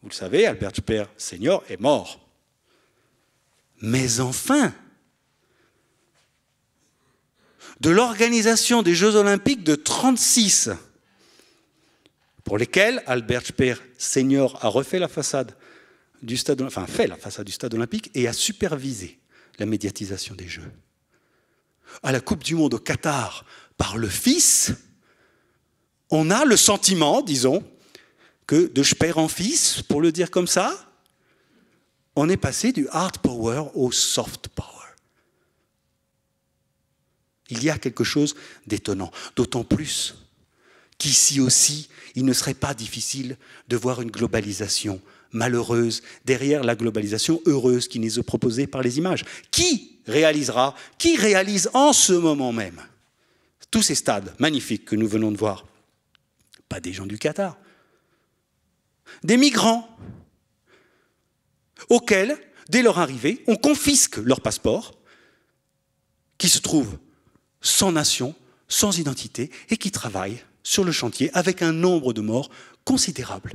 Vous le savez, Albert Speer senior est mort. Mais enfin, de l'organisation des Jeux olympiques de 36, pour lesquels Albert Speer senior a refait la façade du stade, fait la façade du stade olympique et a supervisé la médiatisation des Jeux. À la Coupe du Monde au Qatar, par le fils, on a le sentiment, disons, que de sperr en fils, pour le dire comme ça, on est passé du hard power au soft power. Il y a quelque chose d'étonnant, d'autant plus qu'ici aussi, il ne serait pas difficile de voir une globalisation malheureuse derrière la globalisation heureuse qui nous est proposée par les images. Qui réalisera, qui réalise en ce moment même tous ces stades magnifiques que nous venons de voir Pas des gens du Qatar, des migrants auxquels, dès leur arrivée, on confisque leur passeport, qui se trouve sans nation, sans identité, et qui travaillent sur le chantier avec un nombre de morts considérable.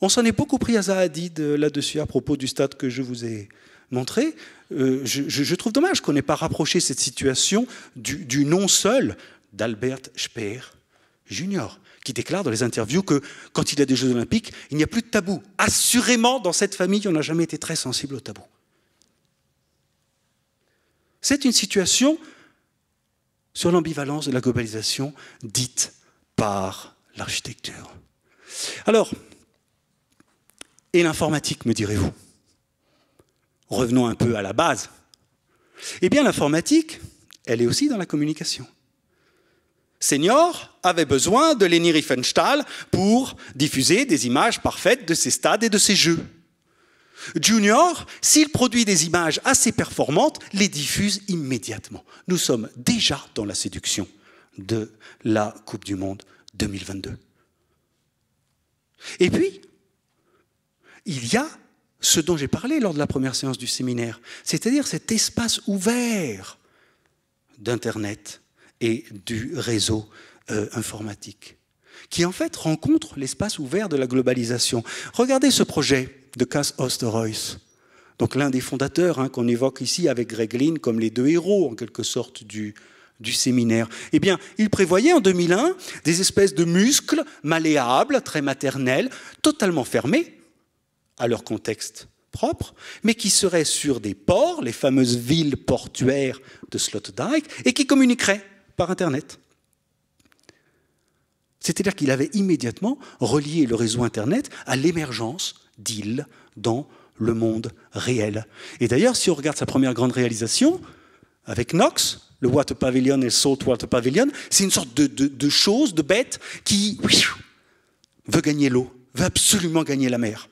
On s'en est beaucoup pris à Zahadid là-dessus à propos du stade que je vous ai montré. Euh, je, trouve dommage qu'on n'ait pas rapproché cette situation du, du nom seul d'Albert Speer Jr qui déclare dans les interviews que quand il y a des Jeux olympiques, il n'y a plus de tabou. Assurément, dans cette famille, on n'a jamais été très sensible au tabou. C'est une situation sur l'ambivalence de la globalisation dite par l'architecture. Alors, et l'informatique, me direz-vous Revenons un peu à la base. Eh bien, l'informatique, elle est aussi dans la communication. Senior avait besoin de Leni Riefenstahl pour diffuser des images parfaites de ses stades et de ses jeux. Junior, s'il produit des images assez performantes, les diffuse immédiatement. Nous sommes déjà dans la séduction de la Coupe du Monde 2022. Et puis, il y a ce dont j'ai parlé lors de la première séance du séminaire, c'est-à-dire cet espace ouvert d'Internet et du réseau euh, informatique, qui en fait rencontre l'espace ouvert de la globalisation. Regardez ce projet de Cass Osterhuis, donc l'un des fondateurs hein, qu'on évoque ici avec Greg Lynn comme les deux héros en quelque sorte du, séminaire. Eh bien, il prévoyait en 2001 des espèces de muscles malléables, très maternels, totalement fermés à leur contexte propre, mais qui seraient sur des ports, les fameuses villes portuaires de Sloterdijk, et qui communiqueraient par Internet. C'est-à-dire qu'il avait immédiatement relié le réseau Internet à l'émergence d'îles dans le monde réel. Et d'ailleurs, si on regarde sa première grande réalisation, avec Knox, le Water Pavilion et le Salt Pavilion, c'est une sorte de, chose, de bête qui veut gagner l'eau, veut absolument gagner la mer.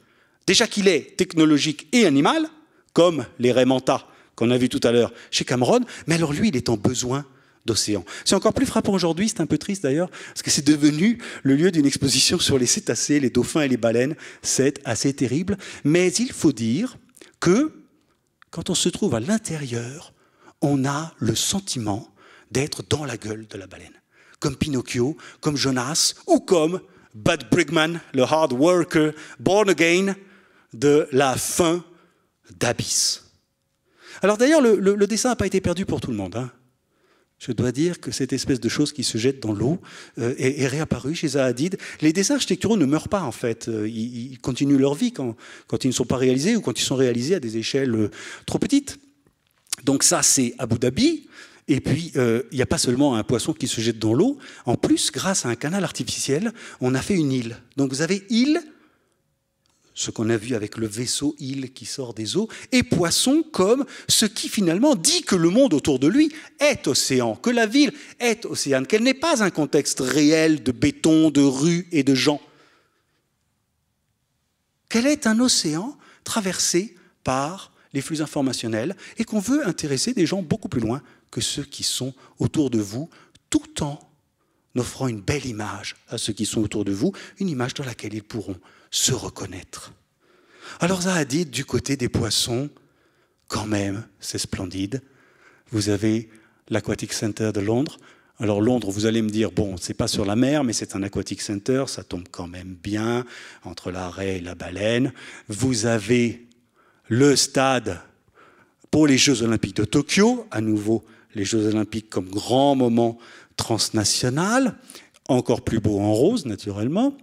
Déjà qu'il est technologique et animal, comme les raies qu'on a vu tout à l'heure chez Cameron, mais alors lui, il est en besoin c'est encore plus frappant aujourd'hui, c'est un peu triste d'ailleurs, parce que c'est devenu le lieu d'une exposition sur les cétacés, les dauphins et les baleines. C'est assez terrible. Mais il faut dire que quand on se trouve à l'intérieur, on a le sentiment d'être dans la gueule de la baleine. Comme Pinocchio, comme Jonas, ou comme Bud Brigman, le hard worker, born again de la fin d'Abyss. Alors d'ailleurs, le, dessin n'a pas été perdu pour tout le monde. Hein. Je dois dire que cette espèce de chose qui se jette dans l'eau euh, est, réapparue chez Zahadid. Les dessins architecturaux ne meurent pas, en fait. Euh, ils, continuent leur vie quand, ils ne sont pas réalisés ou quand ils sont réalisés à des échelles euh, trop petites. Donc ça, c'est Abu Dhabi. Et puis, il n'y a pas seulement un poisson qui se jette dans l'eau. En plus, grâce à un canal artificiel, on a fait une île. Donc vous avez île, ce qu'on a vu avec le vaisseau île qui sort des eaux, et poisson comme ce qui finalement dit que le monde autour de lui est océan, que la ville est océane, qu'elle n'est pas un contexte réel de béton, de rues et de gens, qu'elle est un océan traversé par les flux informationnels et qu'on veut intéresser des gens beaucoup plus loin que ceux qui sont autour de vous, tout en offrant une belle image à ceux qui sont autour de vous, une image dans laquelle ils pourront se reconnaître. Alors a dit du côté des poissons, quand même, c'est splendide. Vous avez l'Aquatic Center de Londres. Alors Londres, vous allez me dire, bon, c'est pas sur la mer, mais c'est un Aquatic Center, ça tombe quand même bien entre la raie et la baleine. Vous avez le stade pour les Jeux Olympiques de Tokyo, à nouveau les Jeux Olympiques comme grand moment transnational, encore plus beau en rose naturellement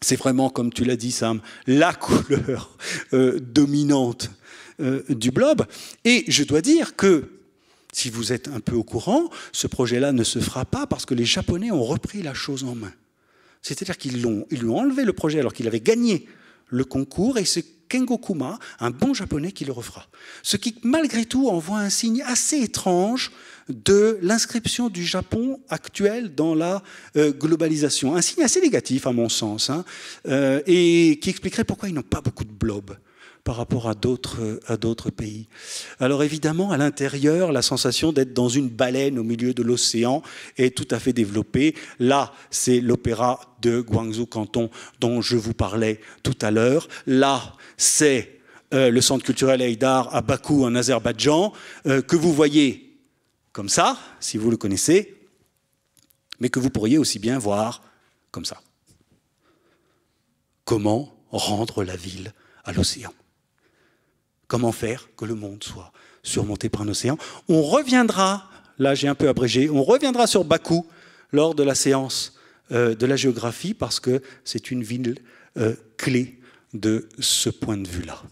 c'est vraiment, comme tu l'as dit Sam, la couleur euh, dominante euh, du blob. Et je dois dire que, si vous êtes un peu au courant, ce projet-là ne se fera pas parce que les Japonais ont repris la chose en main. C'est-à-dire qu'ils l'ont, ils lui ont enlevé le projet alors qu'il avait gagné le concours et c'est Kengo Kuma, un bon japonais, qui le refera. Ce qui, malgré tout, envoie un signe assez étrange de l'inscription du Japon actuel dans la euh, globalisation. Un signe assez négatif, à mon sens, hein, euh, et qui expliquerait pourquoi ils n'ont pas beaucoup de blobs par rapport euh, à d'autres, pays. Alors évidemment, à l'intérieur, la sensation d'être dans une baleine au milieu de l'océan est tout à fait développée. Là, c'est l'opéra de Guangzhou Canton dont je vous parlais tout à l'heure. Là, c'est le centre culturel Haïdar à Bakou en Azerbaïdjan, que vous voyez comme ça, si vous le connaissez, mais que vous pourriez aussi bien voir comme ça. Comment rendre la ville à l'océan Comment faire que le monde soit surmonté par un océan On reviendra, là j'ai un peu abrégé, on reviendra sur Bakou lors de la séance euh, de la géographie parce que c'est une ville euh, clé de ce point de vue-là.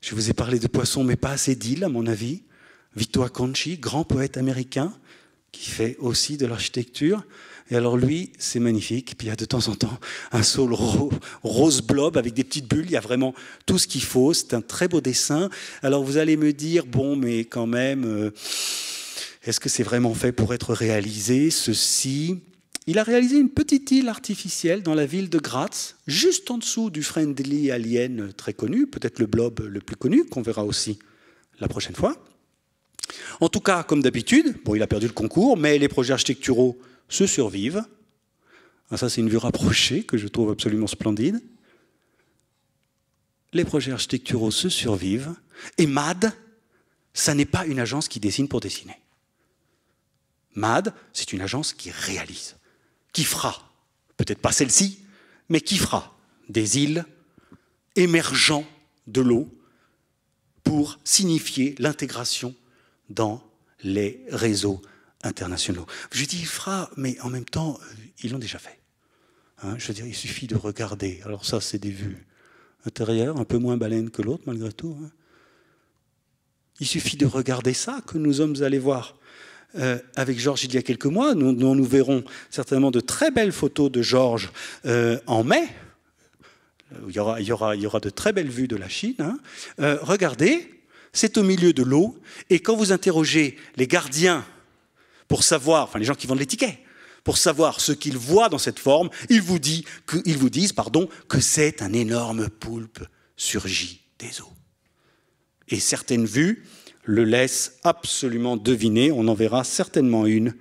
Je vous ai parlé de poissons, mais pas assez d'îles, à mon avis. Vito Acconci, grand poète américain, qui fait aussi de l'architecture. Et alors lui, c'est magnifique. Puis il y a de temps en temps un saule rose blob avec des petites bulles. Il y a vraiment tout ce qu'il faut. C'est un très beau dessin. Alors vous allez me dire, bon, mais quand même, euh, est-ce que c'est vraiment fait pour être réalisé Ceci, il a réalisé une petite île artificielle dans la ville de Graz, juste en dessous du Friendly Alien très connu, peut-être le blob le plus connu, qu'on verra aussi la prochaine fois. En tout cas, comme d'habitude, bon, il a perdu le concours, mais les projets architecturaux se survivent. Ah, ça, c'est une vue rapprochée que je trouve absolument splendide. Les projets architecturaux se survivent. Et MAD, ça n'est pas une agence qui dessine pour dessiner. MAD, c'est une agence qui réalise, qui fera, peut-être pas celle-ci, mais qui fera des îles émergeant de l'eau pour signifier l'intégration dans les réseaux internationaux. Je dis, il fera, mais en même temps, euh, ils l'ont déjà fait. Hein, je veux dire, il suffit de regarder. Alors ça, c'est des vues intérieures, un peu moins baleines que l'autre, malgré tout. Hein. Il suffit de regarder ça que nous sommes allés voir. Euh, avec Georges il y a quelques mois, nous, nous, verrons certainement de très belles photos de Georges euh, en mai. Il y, aura, il, y aura, il y aura de très belles vues de la Chine. Hein. regardez, c'est au milieu de l'eau, et quand vous interrogez les gardiens pour savoir, enfin les gens qui vendent les tickets, pour savoir ce qu'ils voient dans cette forme, ils vous, disent, pardon, que c'est un énorme poulpe surgit des eaux. Et certaines vues le laissent absolument deviner, on en verra certainement une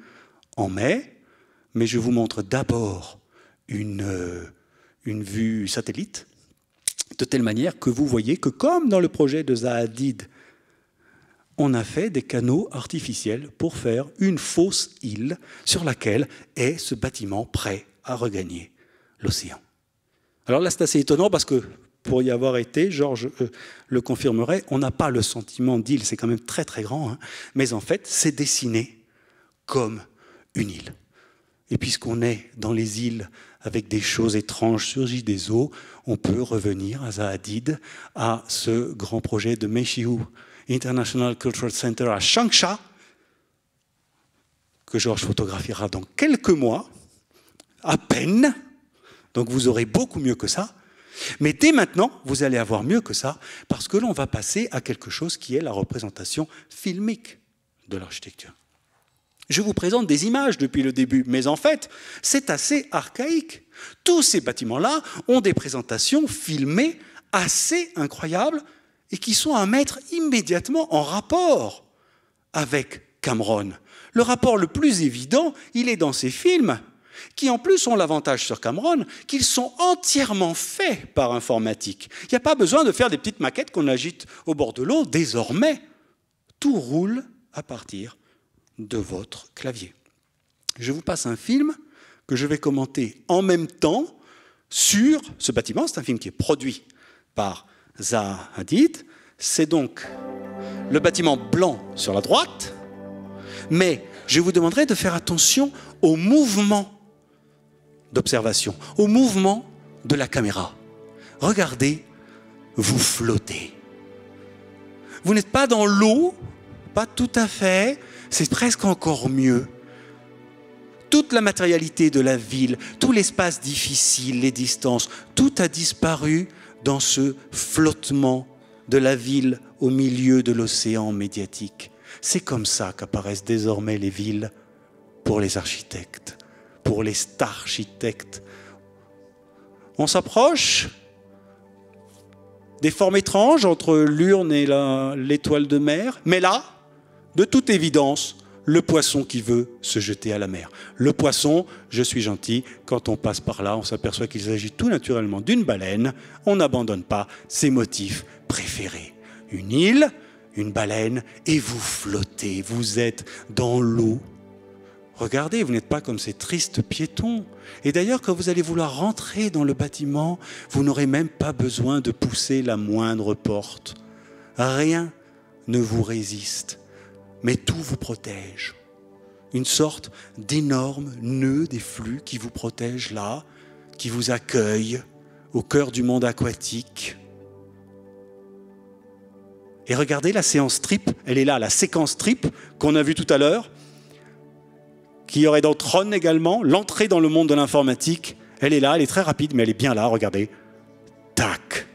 en mai, mais je vous montre d'abord une, euh, une vue satellite, de telle manière que vous voyez que comme dans le projet de Zahadid on a fait des canaux artificiels pour faire une fausse île sur laquelle est ce bâtiment prêt à regagner l'océan. Alors là, c'est assez étonnant parce que pour y avoir été, Georges euh, le confirmerait, on n'a pas le sentiment d'île, c'est quand même très très grand, hein. mais en fait, c'est dessiné comme une île. Et puisqu'on est dans les îles avec des choses étranges surgies des eaux, on peut revenir à Zaadid, à ce grand projet de Meshiou, International Cultural Center à Changsha, que Georges photographiera dans quelques mois, à peine. Donc vous aurez beaucoup mieux que ça. Mais dès maintenant, vous allez avoir mieux que ça, parce que l'on va passer à quelque chose qui est la représentation filmique de l'architecture. Je vous présente des images depuis le début, mais en fait, c'est assez archaïque. Tous ces bâtiments-là ont des présentations filmées assez incroyables, et qui sont à mettre immédiatement en rapport avec Cameron. Le rapport le plus évident, il est dans ces films, qui en plus ont l'avantage sur Cameron qu'ils sont entièrement faits par informatique. Il n'y a pas besoin de faire des petites maquettes qu'on agite au bord de l'eau. Désormais, tout roule à partir de votre clavier. Je vous passe un film que je vais commenter en même temps sur ce bâtiment. C'est un film qui est produit par Hadid, c'est donc le bâtiment blanc sur la droite, mais je vous demanderai de faire attention au mouvement d'observation, au mouvement de la caméra. Regardez, vous flottez. Vous n'êtes pas dans l'eau, pas tout à fait, c'est presque encore mieux. Toute la matérialité de la ville, tout l'espace difficile, les distances, tout a disparu dans ce flottement de la ville au milieu de l'océan médiatique. C'est comme ça qu'apparaissent désormais les villes pour les architectes, pour les stars architectes. On s'approche des formes étranges entre l'urne et l'étoile de mer, mais là, de toute évidence, le poisson qui veut se jeter à la mer. Le poisson, je suis gentil, quand on passe par là, on s'aperçoit qu'il s'agit tout naturellement d'une baleine, on n'abandonne pas ses motifs préférés. Une île, une baleine, et vous flottez, vous êtes dans l'eau. Regardez, vous n'êtes pas comme ces tristes piétons. Et d'ailleurs, quand vous allez vouloir rentrer dans le bâtiment, vous n'aurez même pas besoin de pousser la moindre porte. Rien ne vous résiste mais tout vous protège. Une sorte d'énorme nœud des flux qui vous protège là, qui vous accueille au cœur du monde aquatique. Et regardez la séance trip, elle est là, la séquence trip qu'on a vue tout à l'heure, qui aurait dans Tron également, l'entrée dans le monde de l'informatique, elle est là, elle est très rapide, mais elle est bien là, regardez. Tac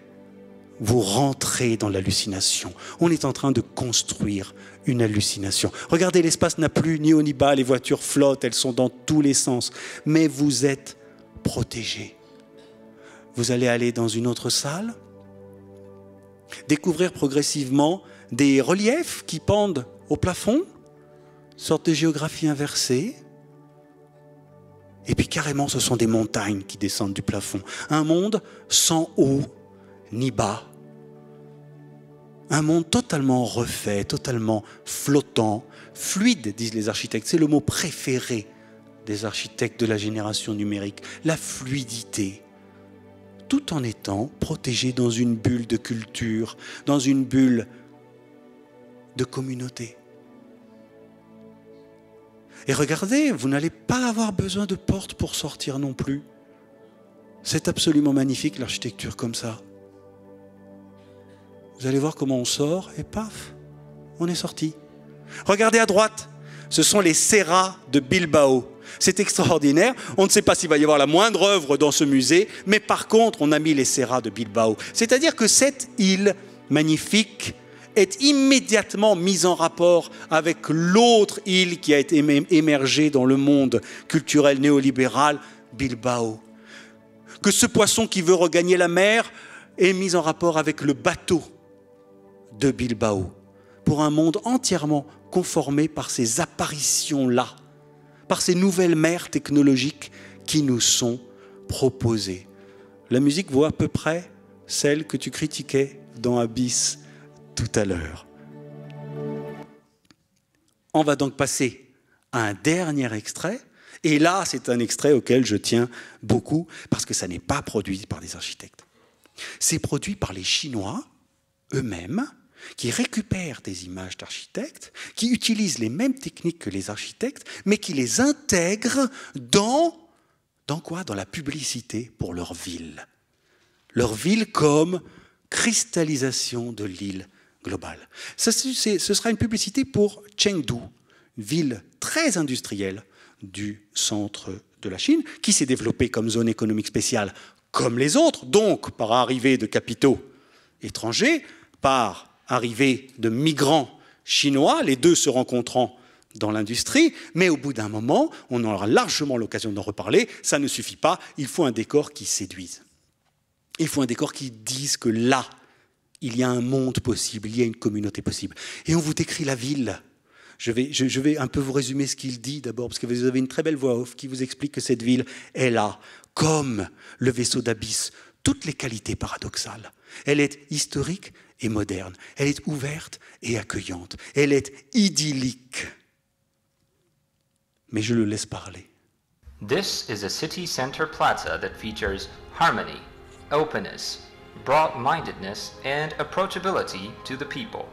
Vous rentrez dans l'hallucination. On est en train de construire une hallucination. Regardez, l'espace n'a plus ni haut ni bas, les voitures flottent, elles sont dans tous les sens, mais vous êtes protégé. Vous allez aller dans une autre salle, découvrir progressivement des reliefs qui pendent au plafond, sorte de géographie inversée, et puis carrément, ce sont des montagnes qui descendent du plafond. Un monde sans haut ni bas, un monde totalement refait, totalement flottant, fluide, disent les architectes. C'est le mot préféré des architectes de la génération numérique, la fluidité, tout en étant protégé dans une bulle de culture, dans une bulle de communauté. Et regardez, vous n'allez pas avoir besoin de portes pour sortir non plus. C'est absolument magnifique l'architecture comme ça. Vous allez voir comment on sort et paf, on est sorti. Regardez à droite, ce sont les serras de Bilbao. C'est extraordinaire. On ne sait pas s'il va y avoir la moindre œuvre dans ce musée, mais par contre, on a mis les serras de Bilbao. C'est-à-dire que cette île magnifique est immédiatement mise en rapport avec l'autre île qui a été émergée dans le monde culturel néolibéral, Bilbao. Que ce poisson qui veut regagner la mer est mis en rapport avec le bateau de Bilbao, pour un monde entièrement conformé par ces apparitions-là, par ces nouvelles mères technologiques qui nous sont proposées. La musique vaut à peu près celle que tu critiquais dans Abyss tout à l'heure. On va donc passer à un dernier extrait. Et là, c'est un extrait auquel je tiens beaucoup, parce que ça n'est pas produit par des architectes. C'est produit par les Chinois eux-mêmes, qui récupèrent des images d'architectes, qui utilisent les mêmes techniques que les architectes, mais qui les intègrent dans, dans quoi Dans la publicité pour leur ville. Leur ville comme cristallisation de l'île globale. Ça, ce sera une publicité pour Chengdu, ville très industrielle du centre de la Chine, qui s'est développée comme zone économique spéciale comme les autres, donc par arrivée de capitaux étrangers, par arrivée de migrants chinois, les deux se rencontrant dans l'industrie, mais au bout d'un moment, on aura largement l'occasion d'en reparler, ça ne suffit pas, il faut un décor qui séduise. Il faut un décor qui dise que là, il y a un monde possible, il y a une communauté possible. Et on vous décrit la ville. Je vais, un peu vous résumer ce qu'il dit d'abord, parce que vous avez une très belle voix off qui vous explique que cette ville est là, comme le vaisseau d'Abyss, toutes les qualités paradoxales. Elle est historique, et moderne. Elle est ouverte et accueillante. Elle est idyllique. Mais je le laisse parler. This is a city center plaza that features harmony, openness, broad-mindedness and approachability to the people.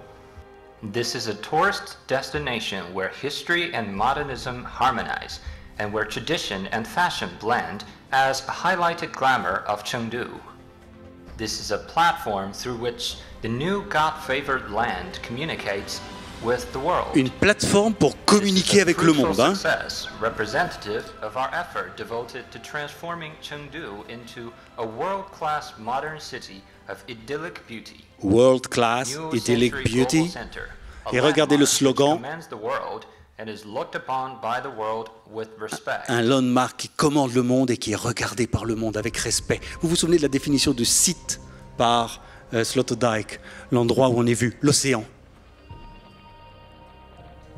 This is a tourist destination where history and modernism harmonize and where tradition and fashion blend as a highlighted glamour of Chengdu. This is a platform through which Une plateforme pour communiquer avec le monde. Hein. World class idyllic beauty. Et regardez le slogan. Un landmark qui commande le monde et qui est regardé par le monde avec respect. Vous vous souvenez de la définition de site par euh, l'endroit où on est vu, l'océan.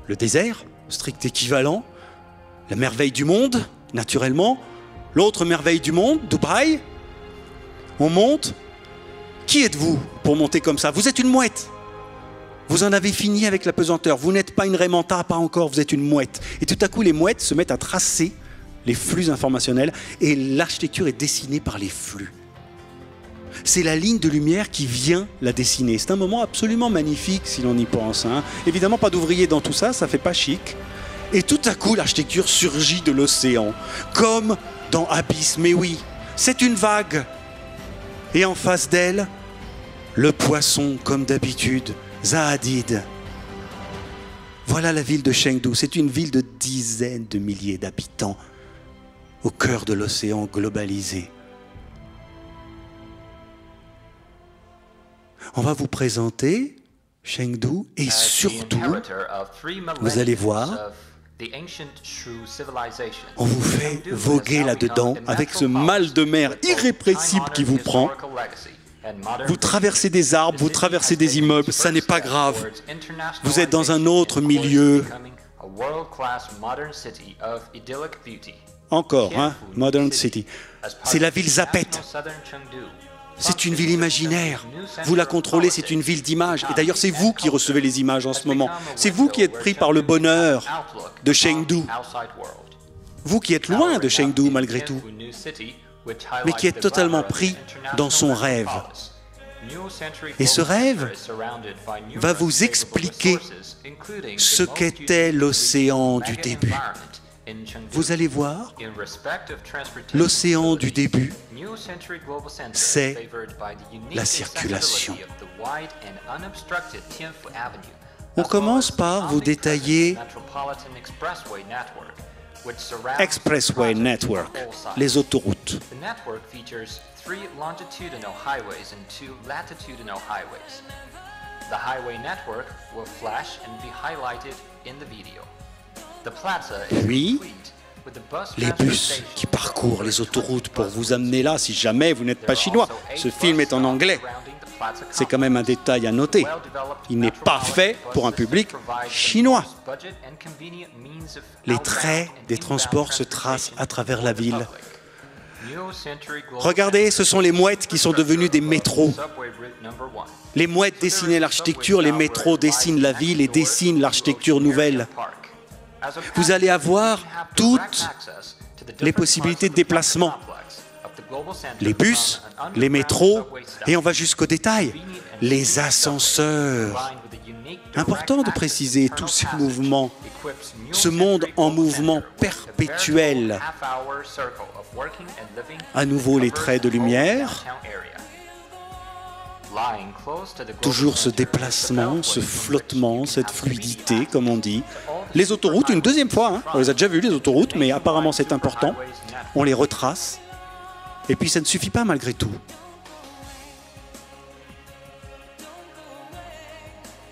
Le désert, strict équivalent, la merveille du monde, naturellement, l'autre merveille du monde, Dubaï. On monte. Qui êtes-vous pour monter comme ça Vous êtes une mouette. Vous en avez fini avec la pesanteur. Vous n'êtes pas une rémanta, pas encore, vous êtes une mouette. Et tout à coup, les mouettes se mettent à tracer les flux informationnels et l'architecture est dessinée par les flux c'est la ligne de lumière qui vient la dessiner. C'est un moment absolument magnifique si l'on y pense. Hein. Évidemment, pas d'ouvriers dans tout ça, ça fait pas chic. Et tout à coup, l'architecture surgit de l'océan, comme dans Abyss. Mais oui, c'est une vague. Et en face d'elle, le poisson, comme d'habitude, Zahadid. Voilà la ville de Chengdu. C'est une ville de dizaines de milliers d'habitants, au cœur de l'océan globalisé. On va vous présenter Chengdu et surtout, vous allez voir, on vous fait voguer là-dedans avec ce mal de mer irrépressible qui vous prend. Vous traversez des arbres, vous traversez des immeubles, ça n'est pas grave. Vous êtes dans un autre milieu. Encore, hein, Modern City. C'est la ville Zapette. C'est une ville imaginaire. Vous la contrôlez, c'est une ville d'images. Et d'ailleurs, c'est vous qui recevez les images en ce moment. C'est vous qui êtes pris par le bonheur de Chengdu. Vous qui êtes loin de Chengdu malgré tout, mais qui êtes totalement pris dans son rêve. Et ce rêve va vous expliquer ce qu'était l'océan du début. Vous allez voir, l'océan du début, c'est la circulation. On commence par vous détailler Expressway Network, les autoroutes. The highway network will flash and be highlighted in the video. Puis, les bus qui parcourent les autoroutes pour vous amener là si jamais vous n'êtes pas chinois. Ce film est en anglais. C'est quand même un détail à noter. Il n'est pas fait pour un public chinois. Les traits des transports se tracent à travers la ville. Regardez, ce sont les mouettes qui sont devenues des métros. Les mouettes dessinaient l'architecture, les métros dessinent la ville et dessinent l'architecture nouvelle vous allez avoir toutes les possibilités de déplacement. Les bus, les métros, et on va jusqu'au détail, les ascenseurs. Important de préciser tous ces mouvements, ce monde en mouvement perpétuel. À nouveau les traits de lumière, Toujours ce déplacement, ce flottement, cette fluidité, comme on dit. Les autoroutes, une deuxième fois, hein. on les a déjà vues, les autoroutes, mais apparemment c'est important. On les retrace. Et puis ça ne suffit pas malgré tout.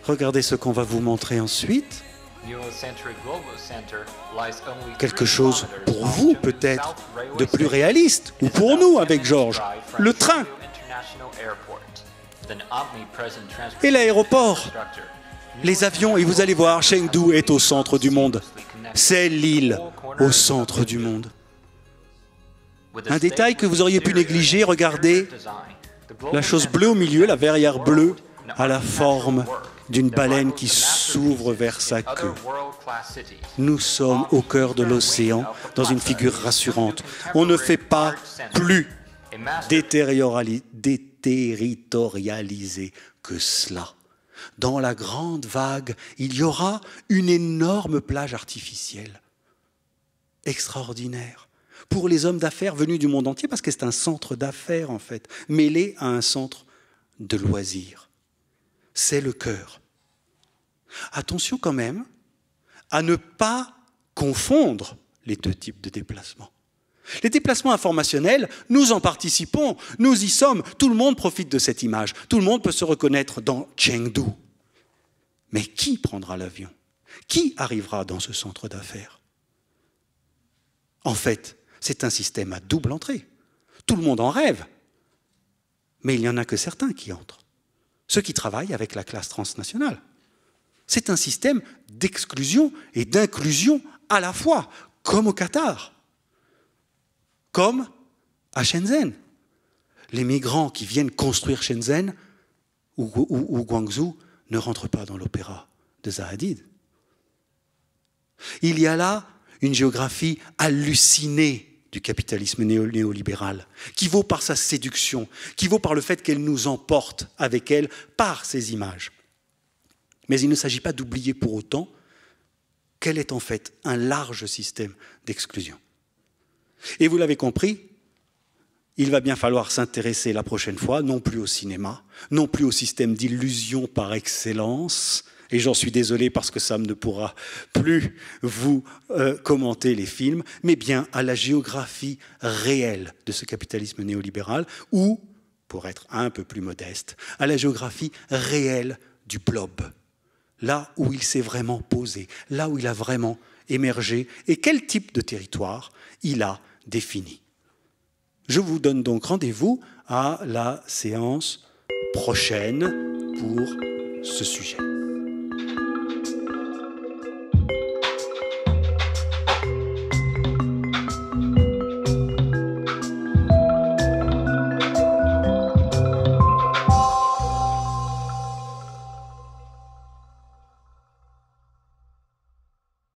Regardez ce qu'on va vous montrer ensuite. Quelque chose pour vous peut-être de plus réaliste, ou pour nous avec Georges, le train et l'aéroport, les avions, et vous allez voir, Chengdu est au centre du monde. C'est l'île au centre du monde. Un détail que vous auriez pu négliger, regardez la chose bleue au milieu, la verrière bleue, a la forme d'une baleine qui s'ouvre vers sa queue. Nous sommes au cœur de l'océan, dans une figure rassurante. On ne fait pas plus détérioralité territorialisé que cela. Dans la grande vague, il y aura une énorme plage artificielle. Extraordinaire. Pour les hommes d'affaires venus du monde entier, parce que c'est un centre d'affaires en fait, mêlé à un centre de loisirs. C'est le cœur. Attention quand même à ne pas confondre les deux types de déplacements. Les déplacements informationnels, nous en participons, nous y sommes, tout le monde profite de cette image, tout le monde peut se reconnaître dans Chengdu. Mais qui prendra l'avion Qui arrivera dans ce centre d'affaires En fait, c'est un système à double entrée. Tout le monde en rêve, mais il n'y en a que certains qui entrent, ceux qui travaillent avec la classe transnationale. C'est un système d'exclusion et d'inclusion à la fois, comme au Qatar comme à Shenzhen. Les migrants qui viennent construire Shenzhen ou, Guangzhou ne rentrent pas dans l'opéra de Zahadid. Il y a là une géographie hallucinée du capitalisme néolibéral, qui vaut par sa séduction, qui vaut par le fait qu'elle nous emporte avec elle par ses images. Mais il ne s'agit pas d'oublier pour autant qu'elle est en fait un large système d'exclusion. Et vous l'avez compris, il va bien falloir s'intéresser la prochaine fois, non plus au cinéma, non plus au système d'illusion par excellence, et j'en suis désolé parce que Sam ne pourra plus vous euh, commenter les films, mais bien à la géographie réelle de ce capitalisme néolibéral, ou, pour être un peu plus modeste, à la géographie réelle du blob, là où il s'est vraiment posé, là où il a vraiment émergé, et quel type de territoire il a je vous donne donc rendez-vous à la séance prochaine pour ce sujet.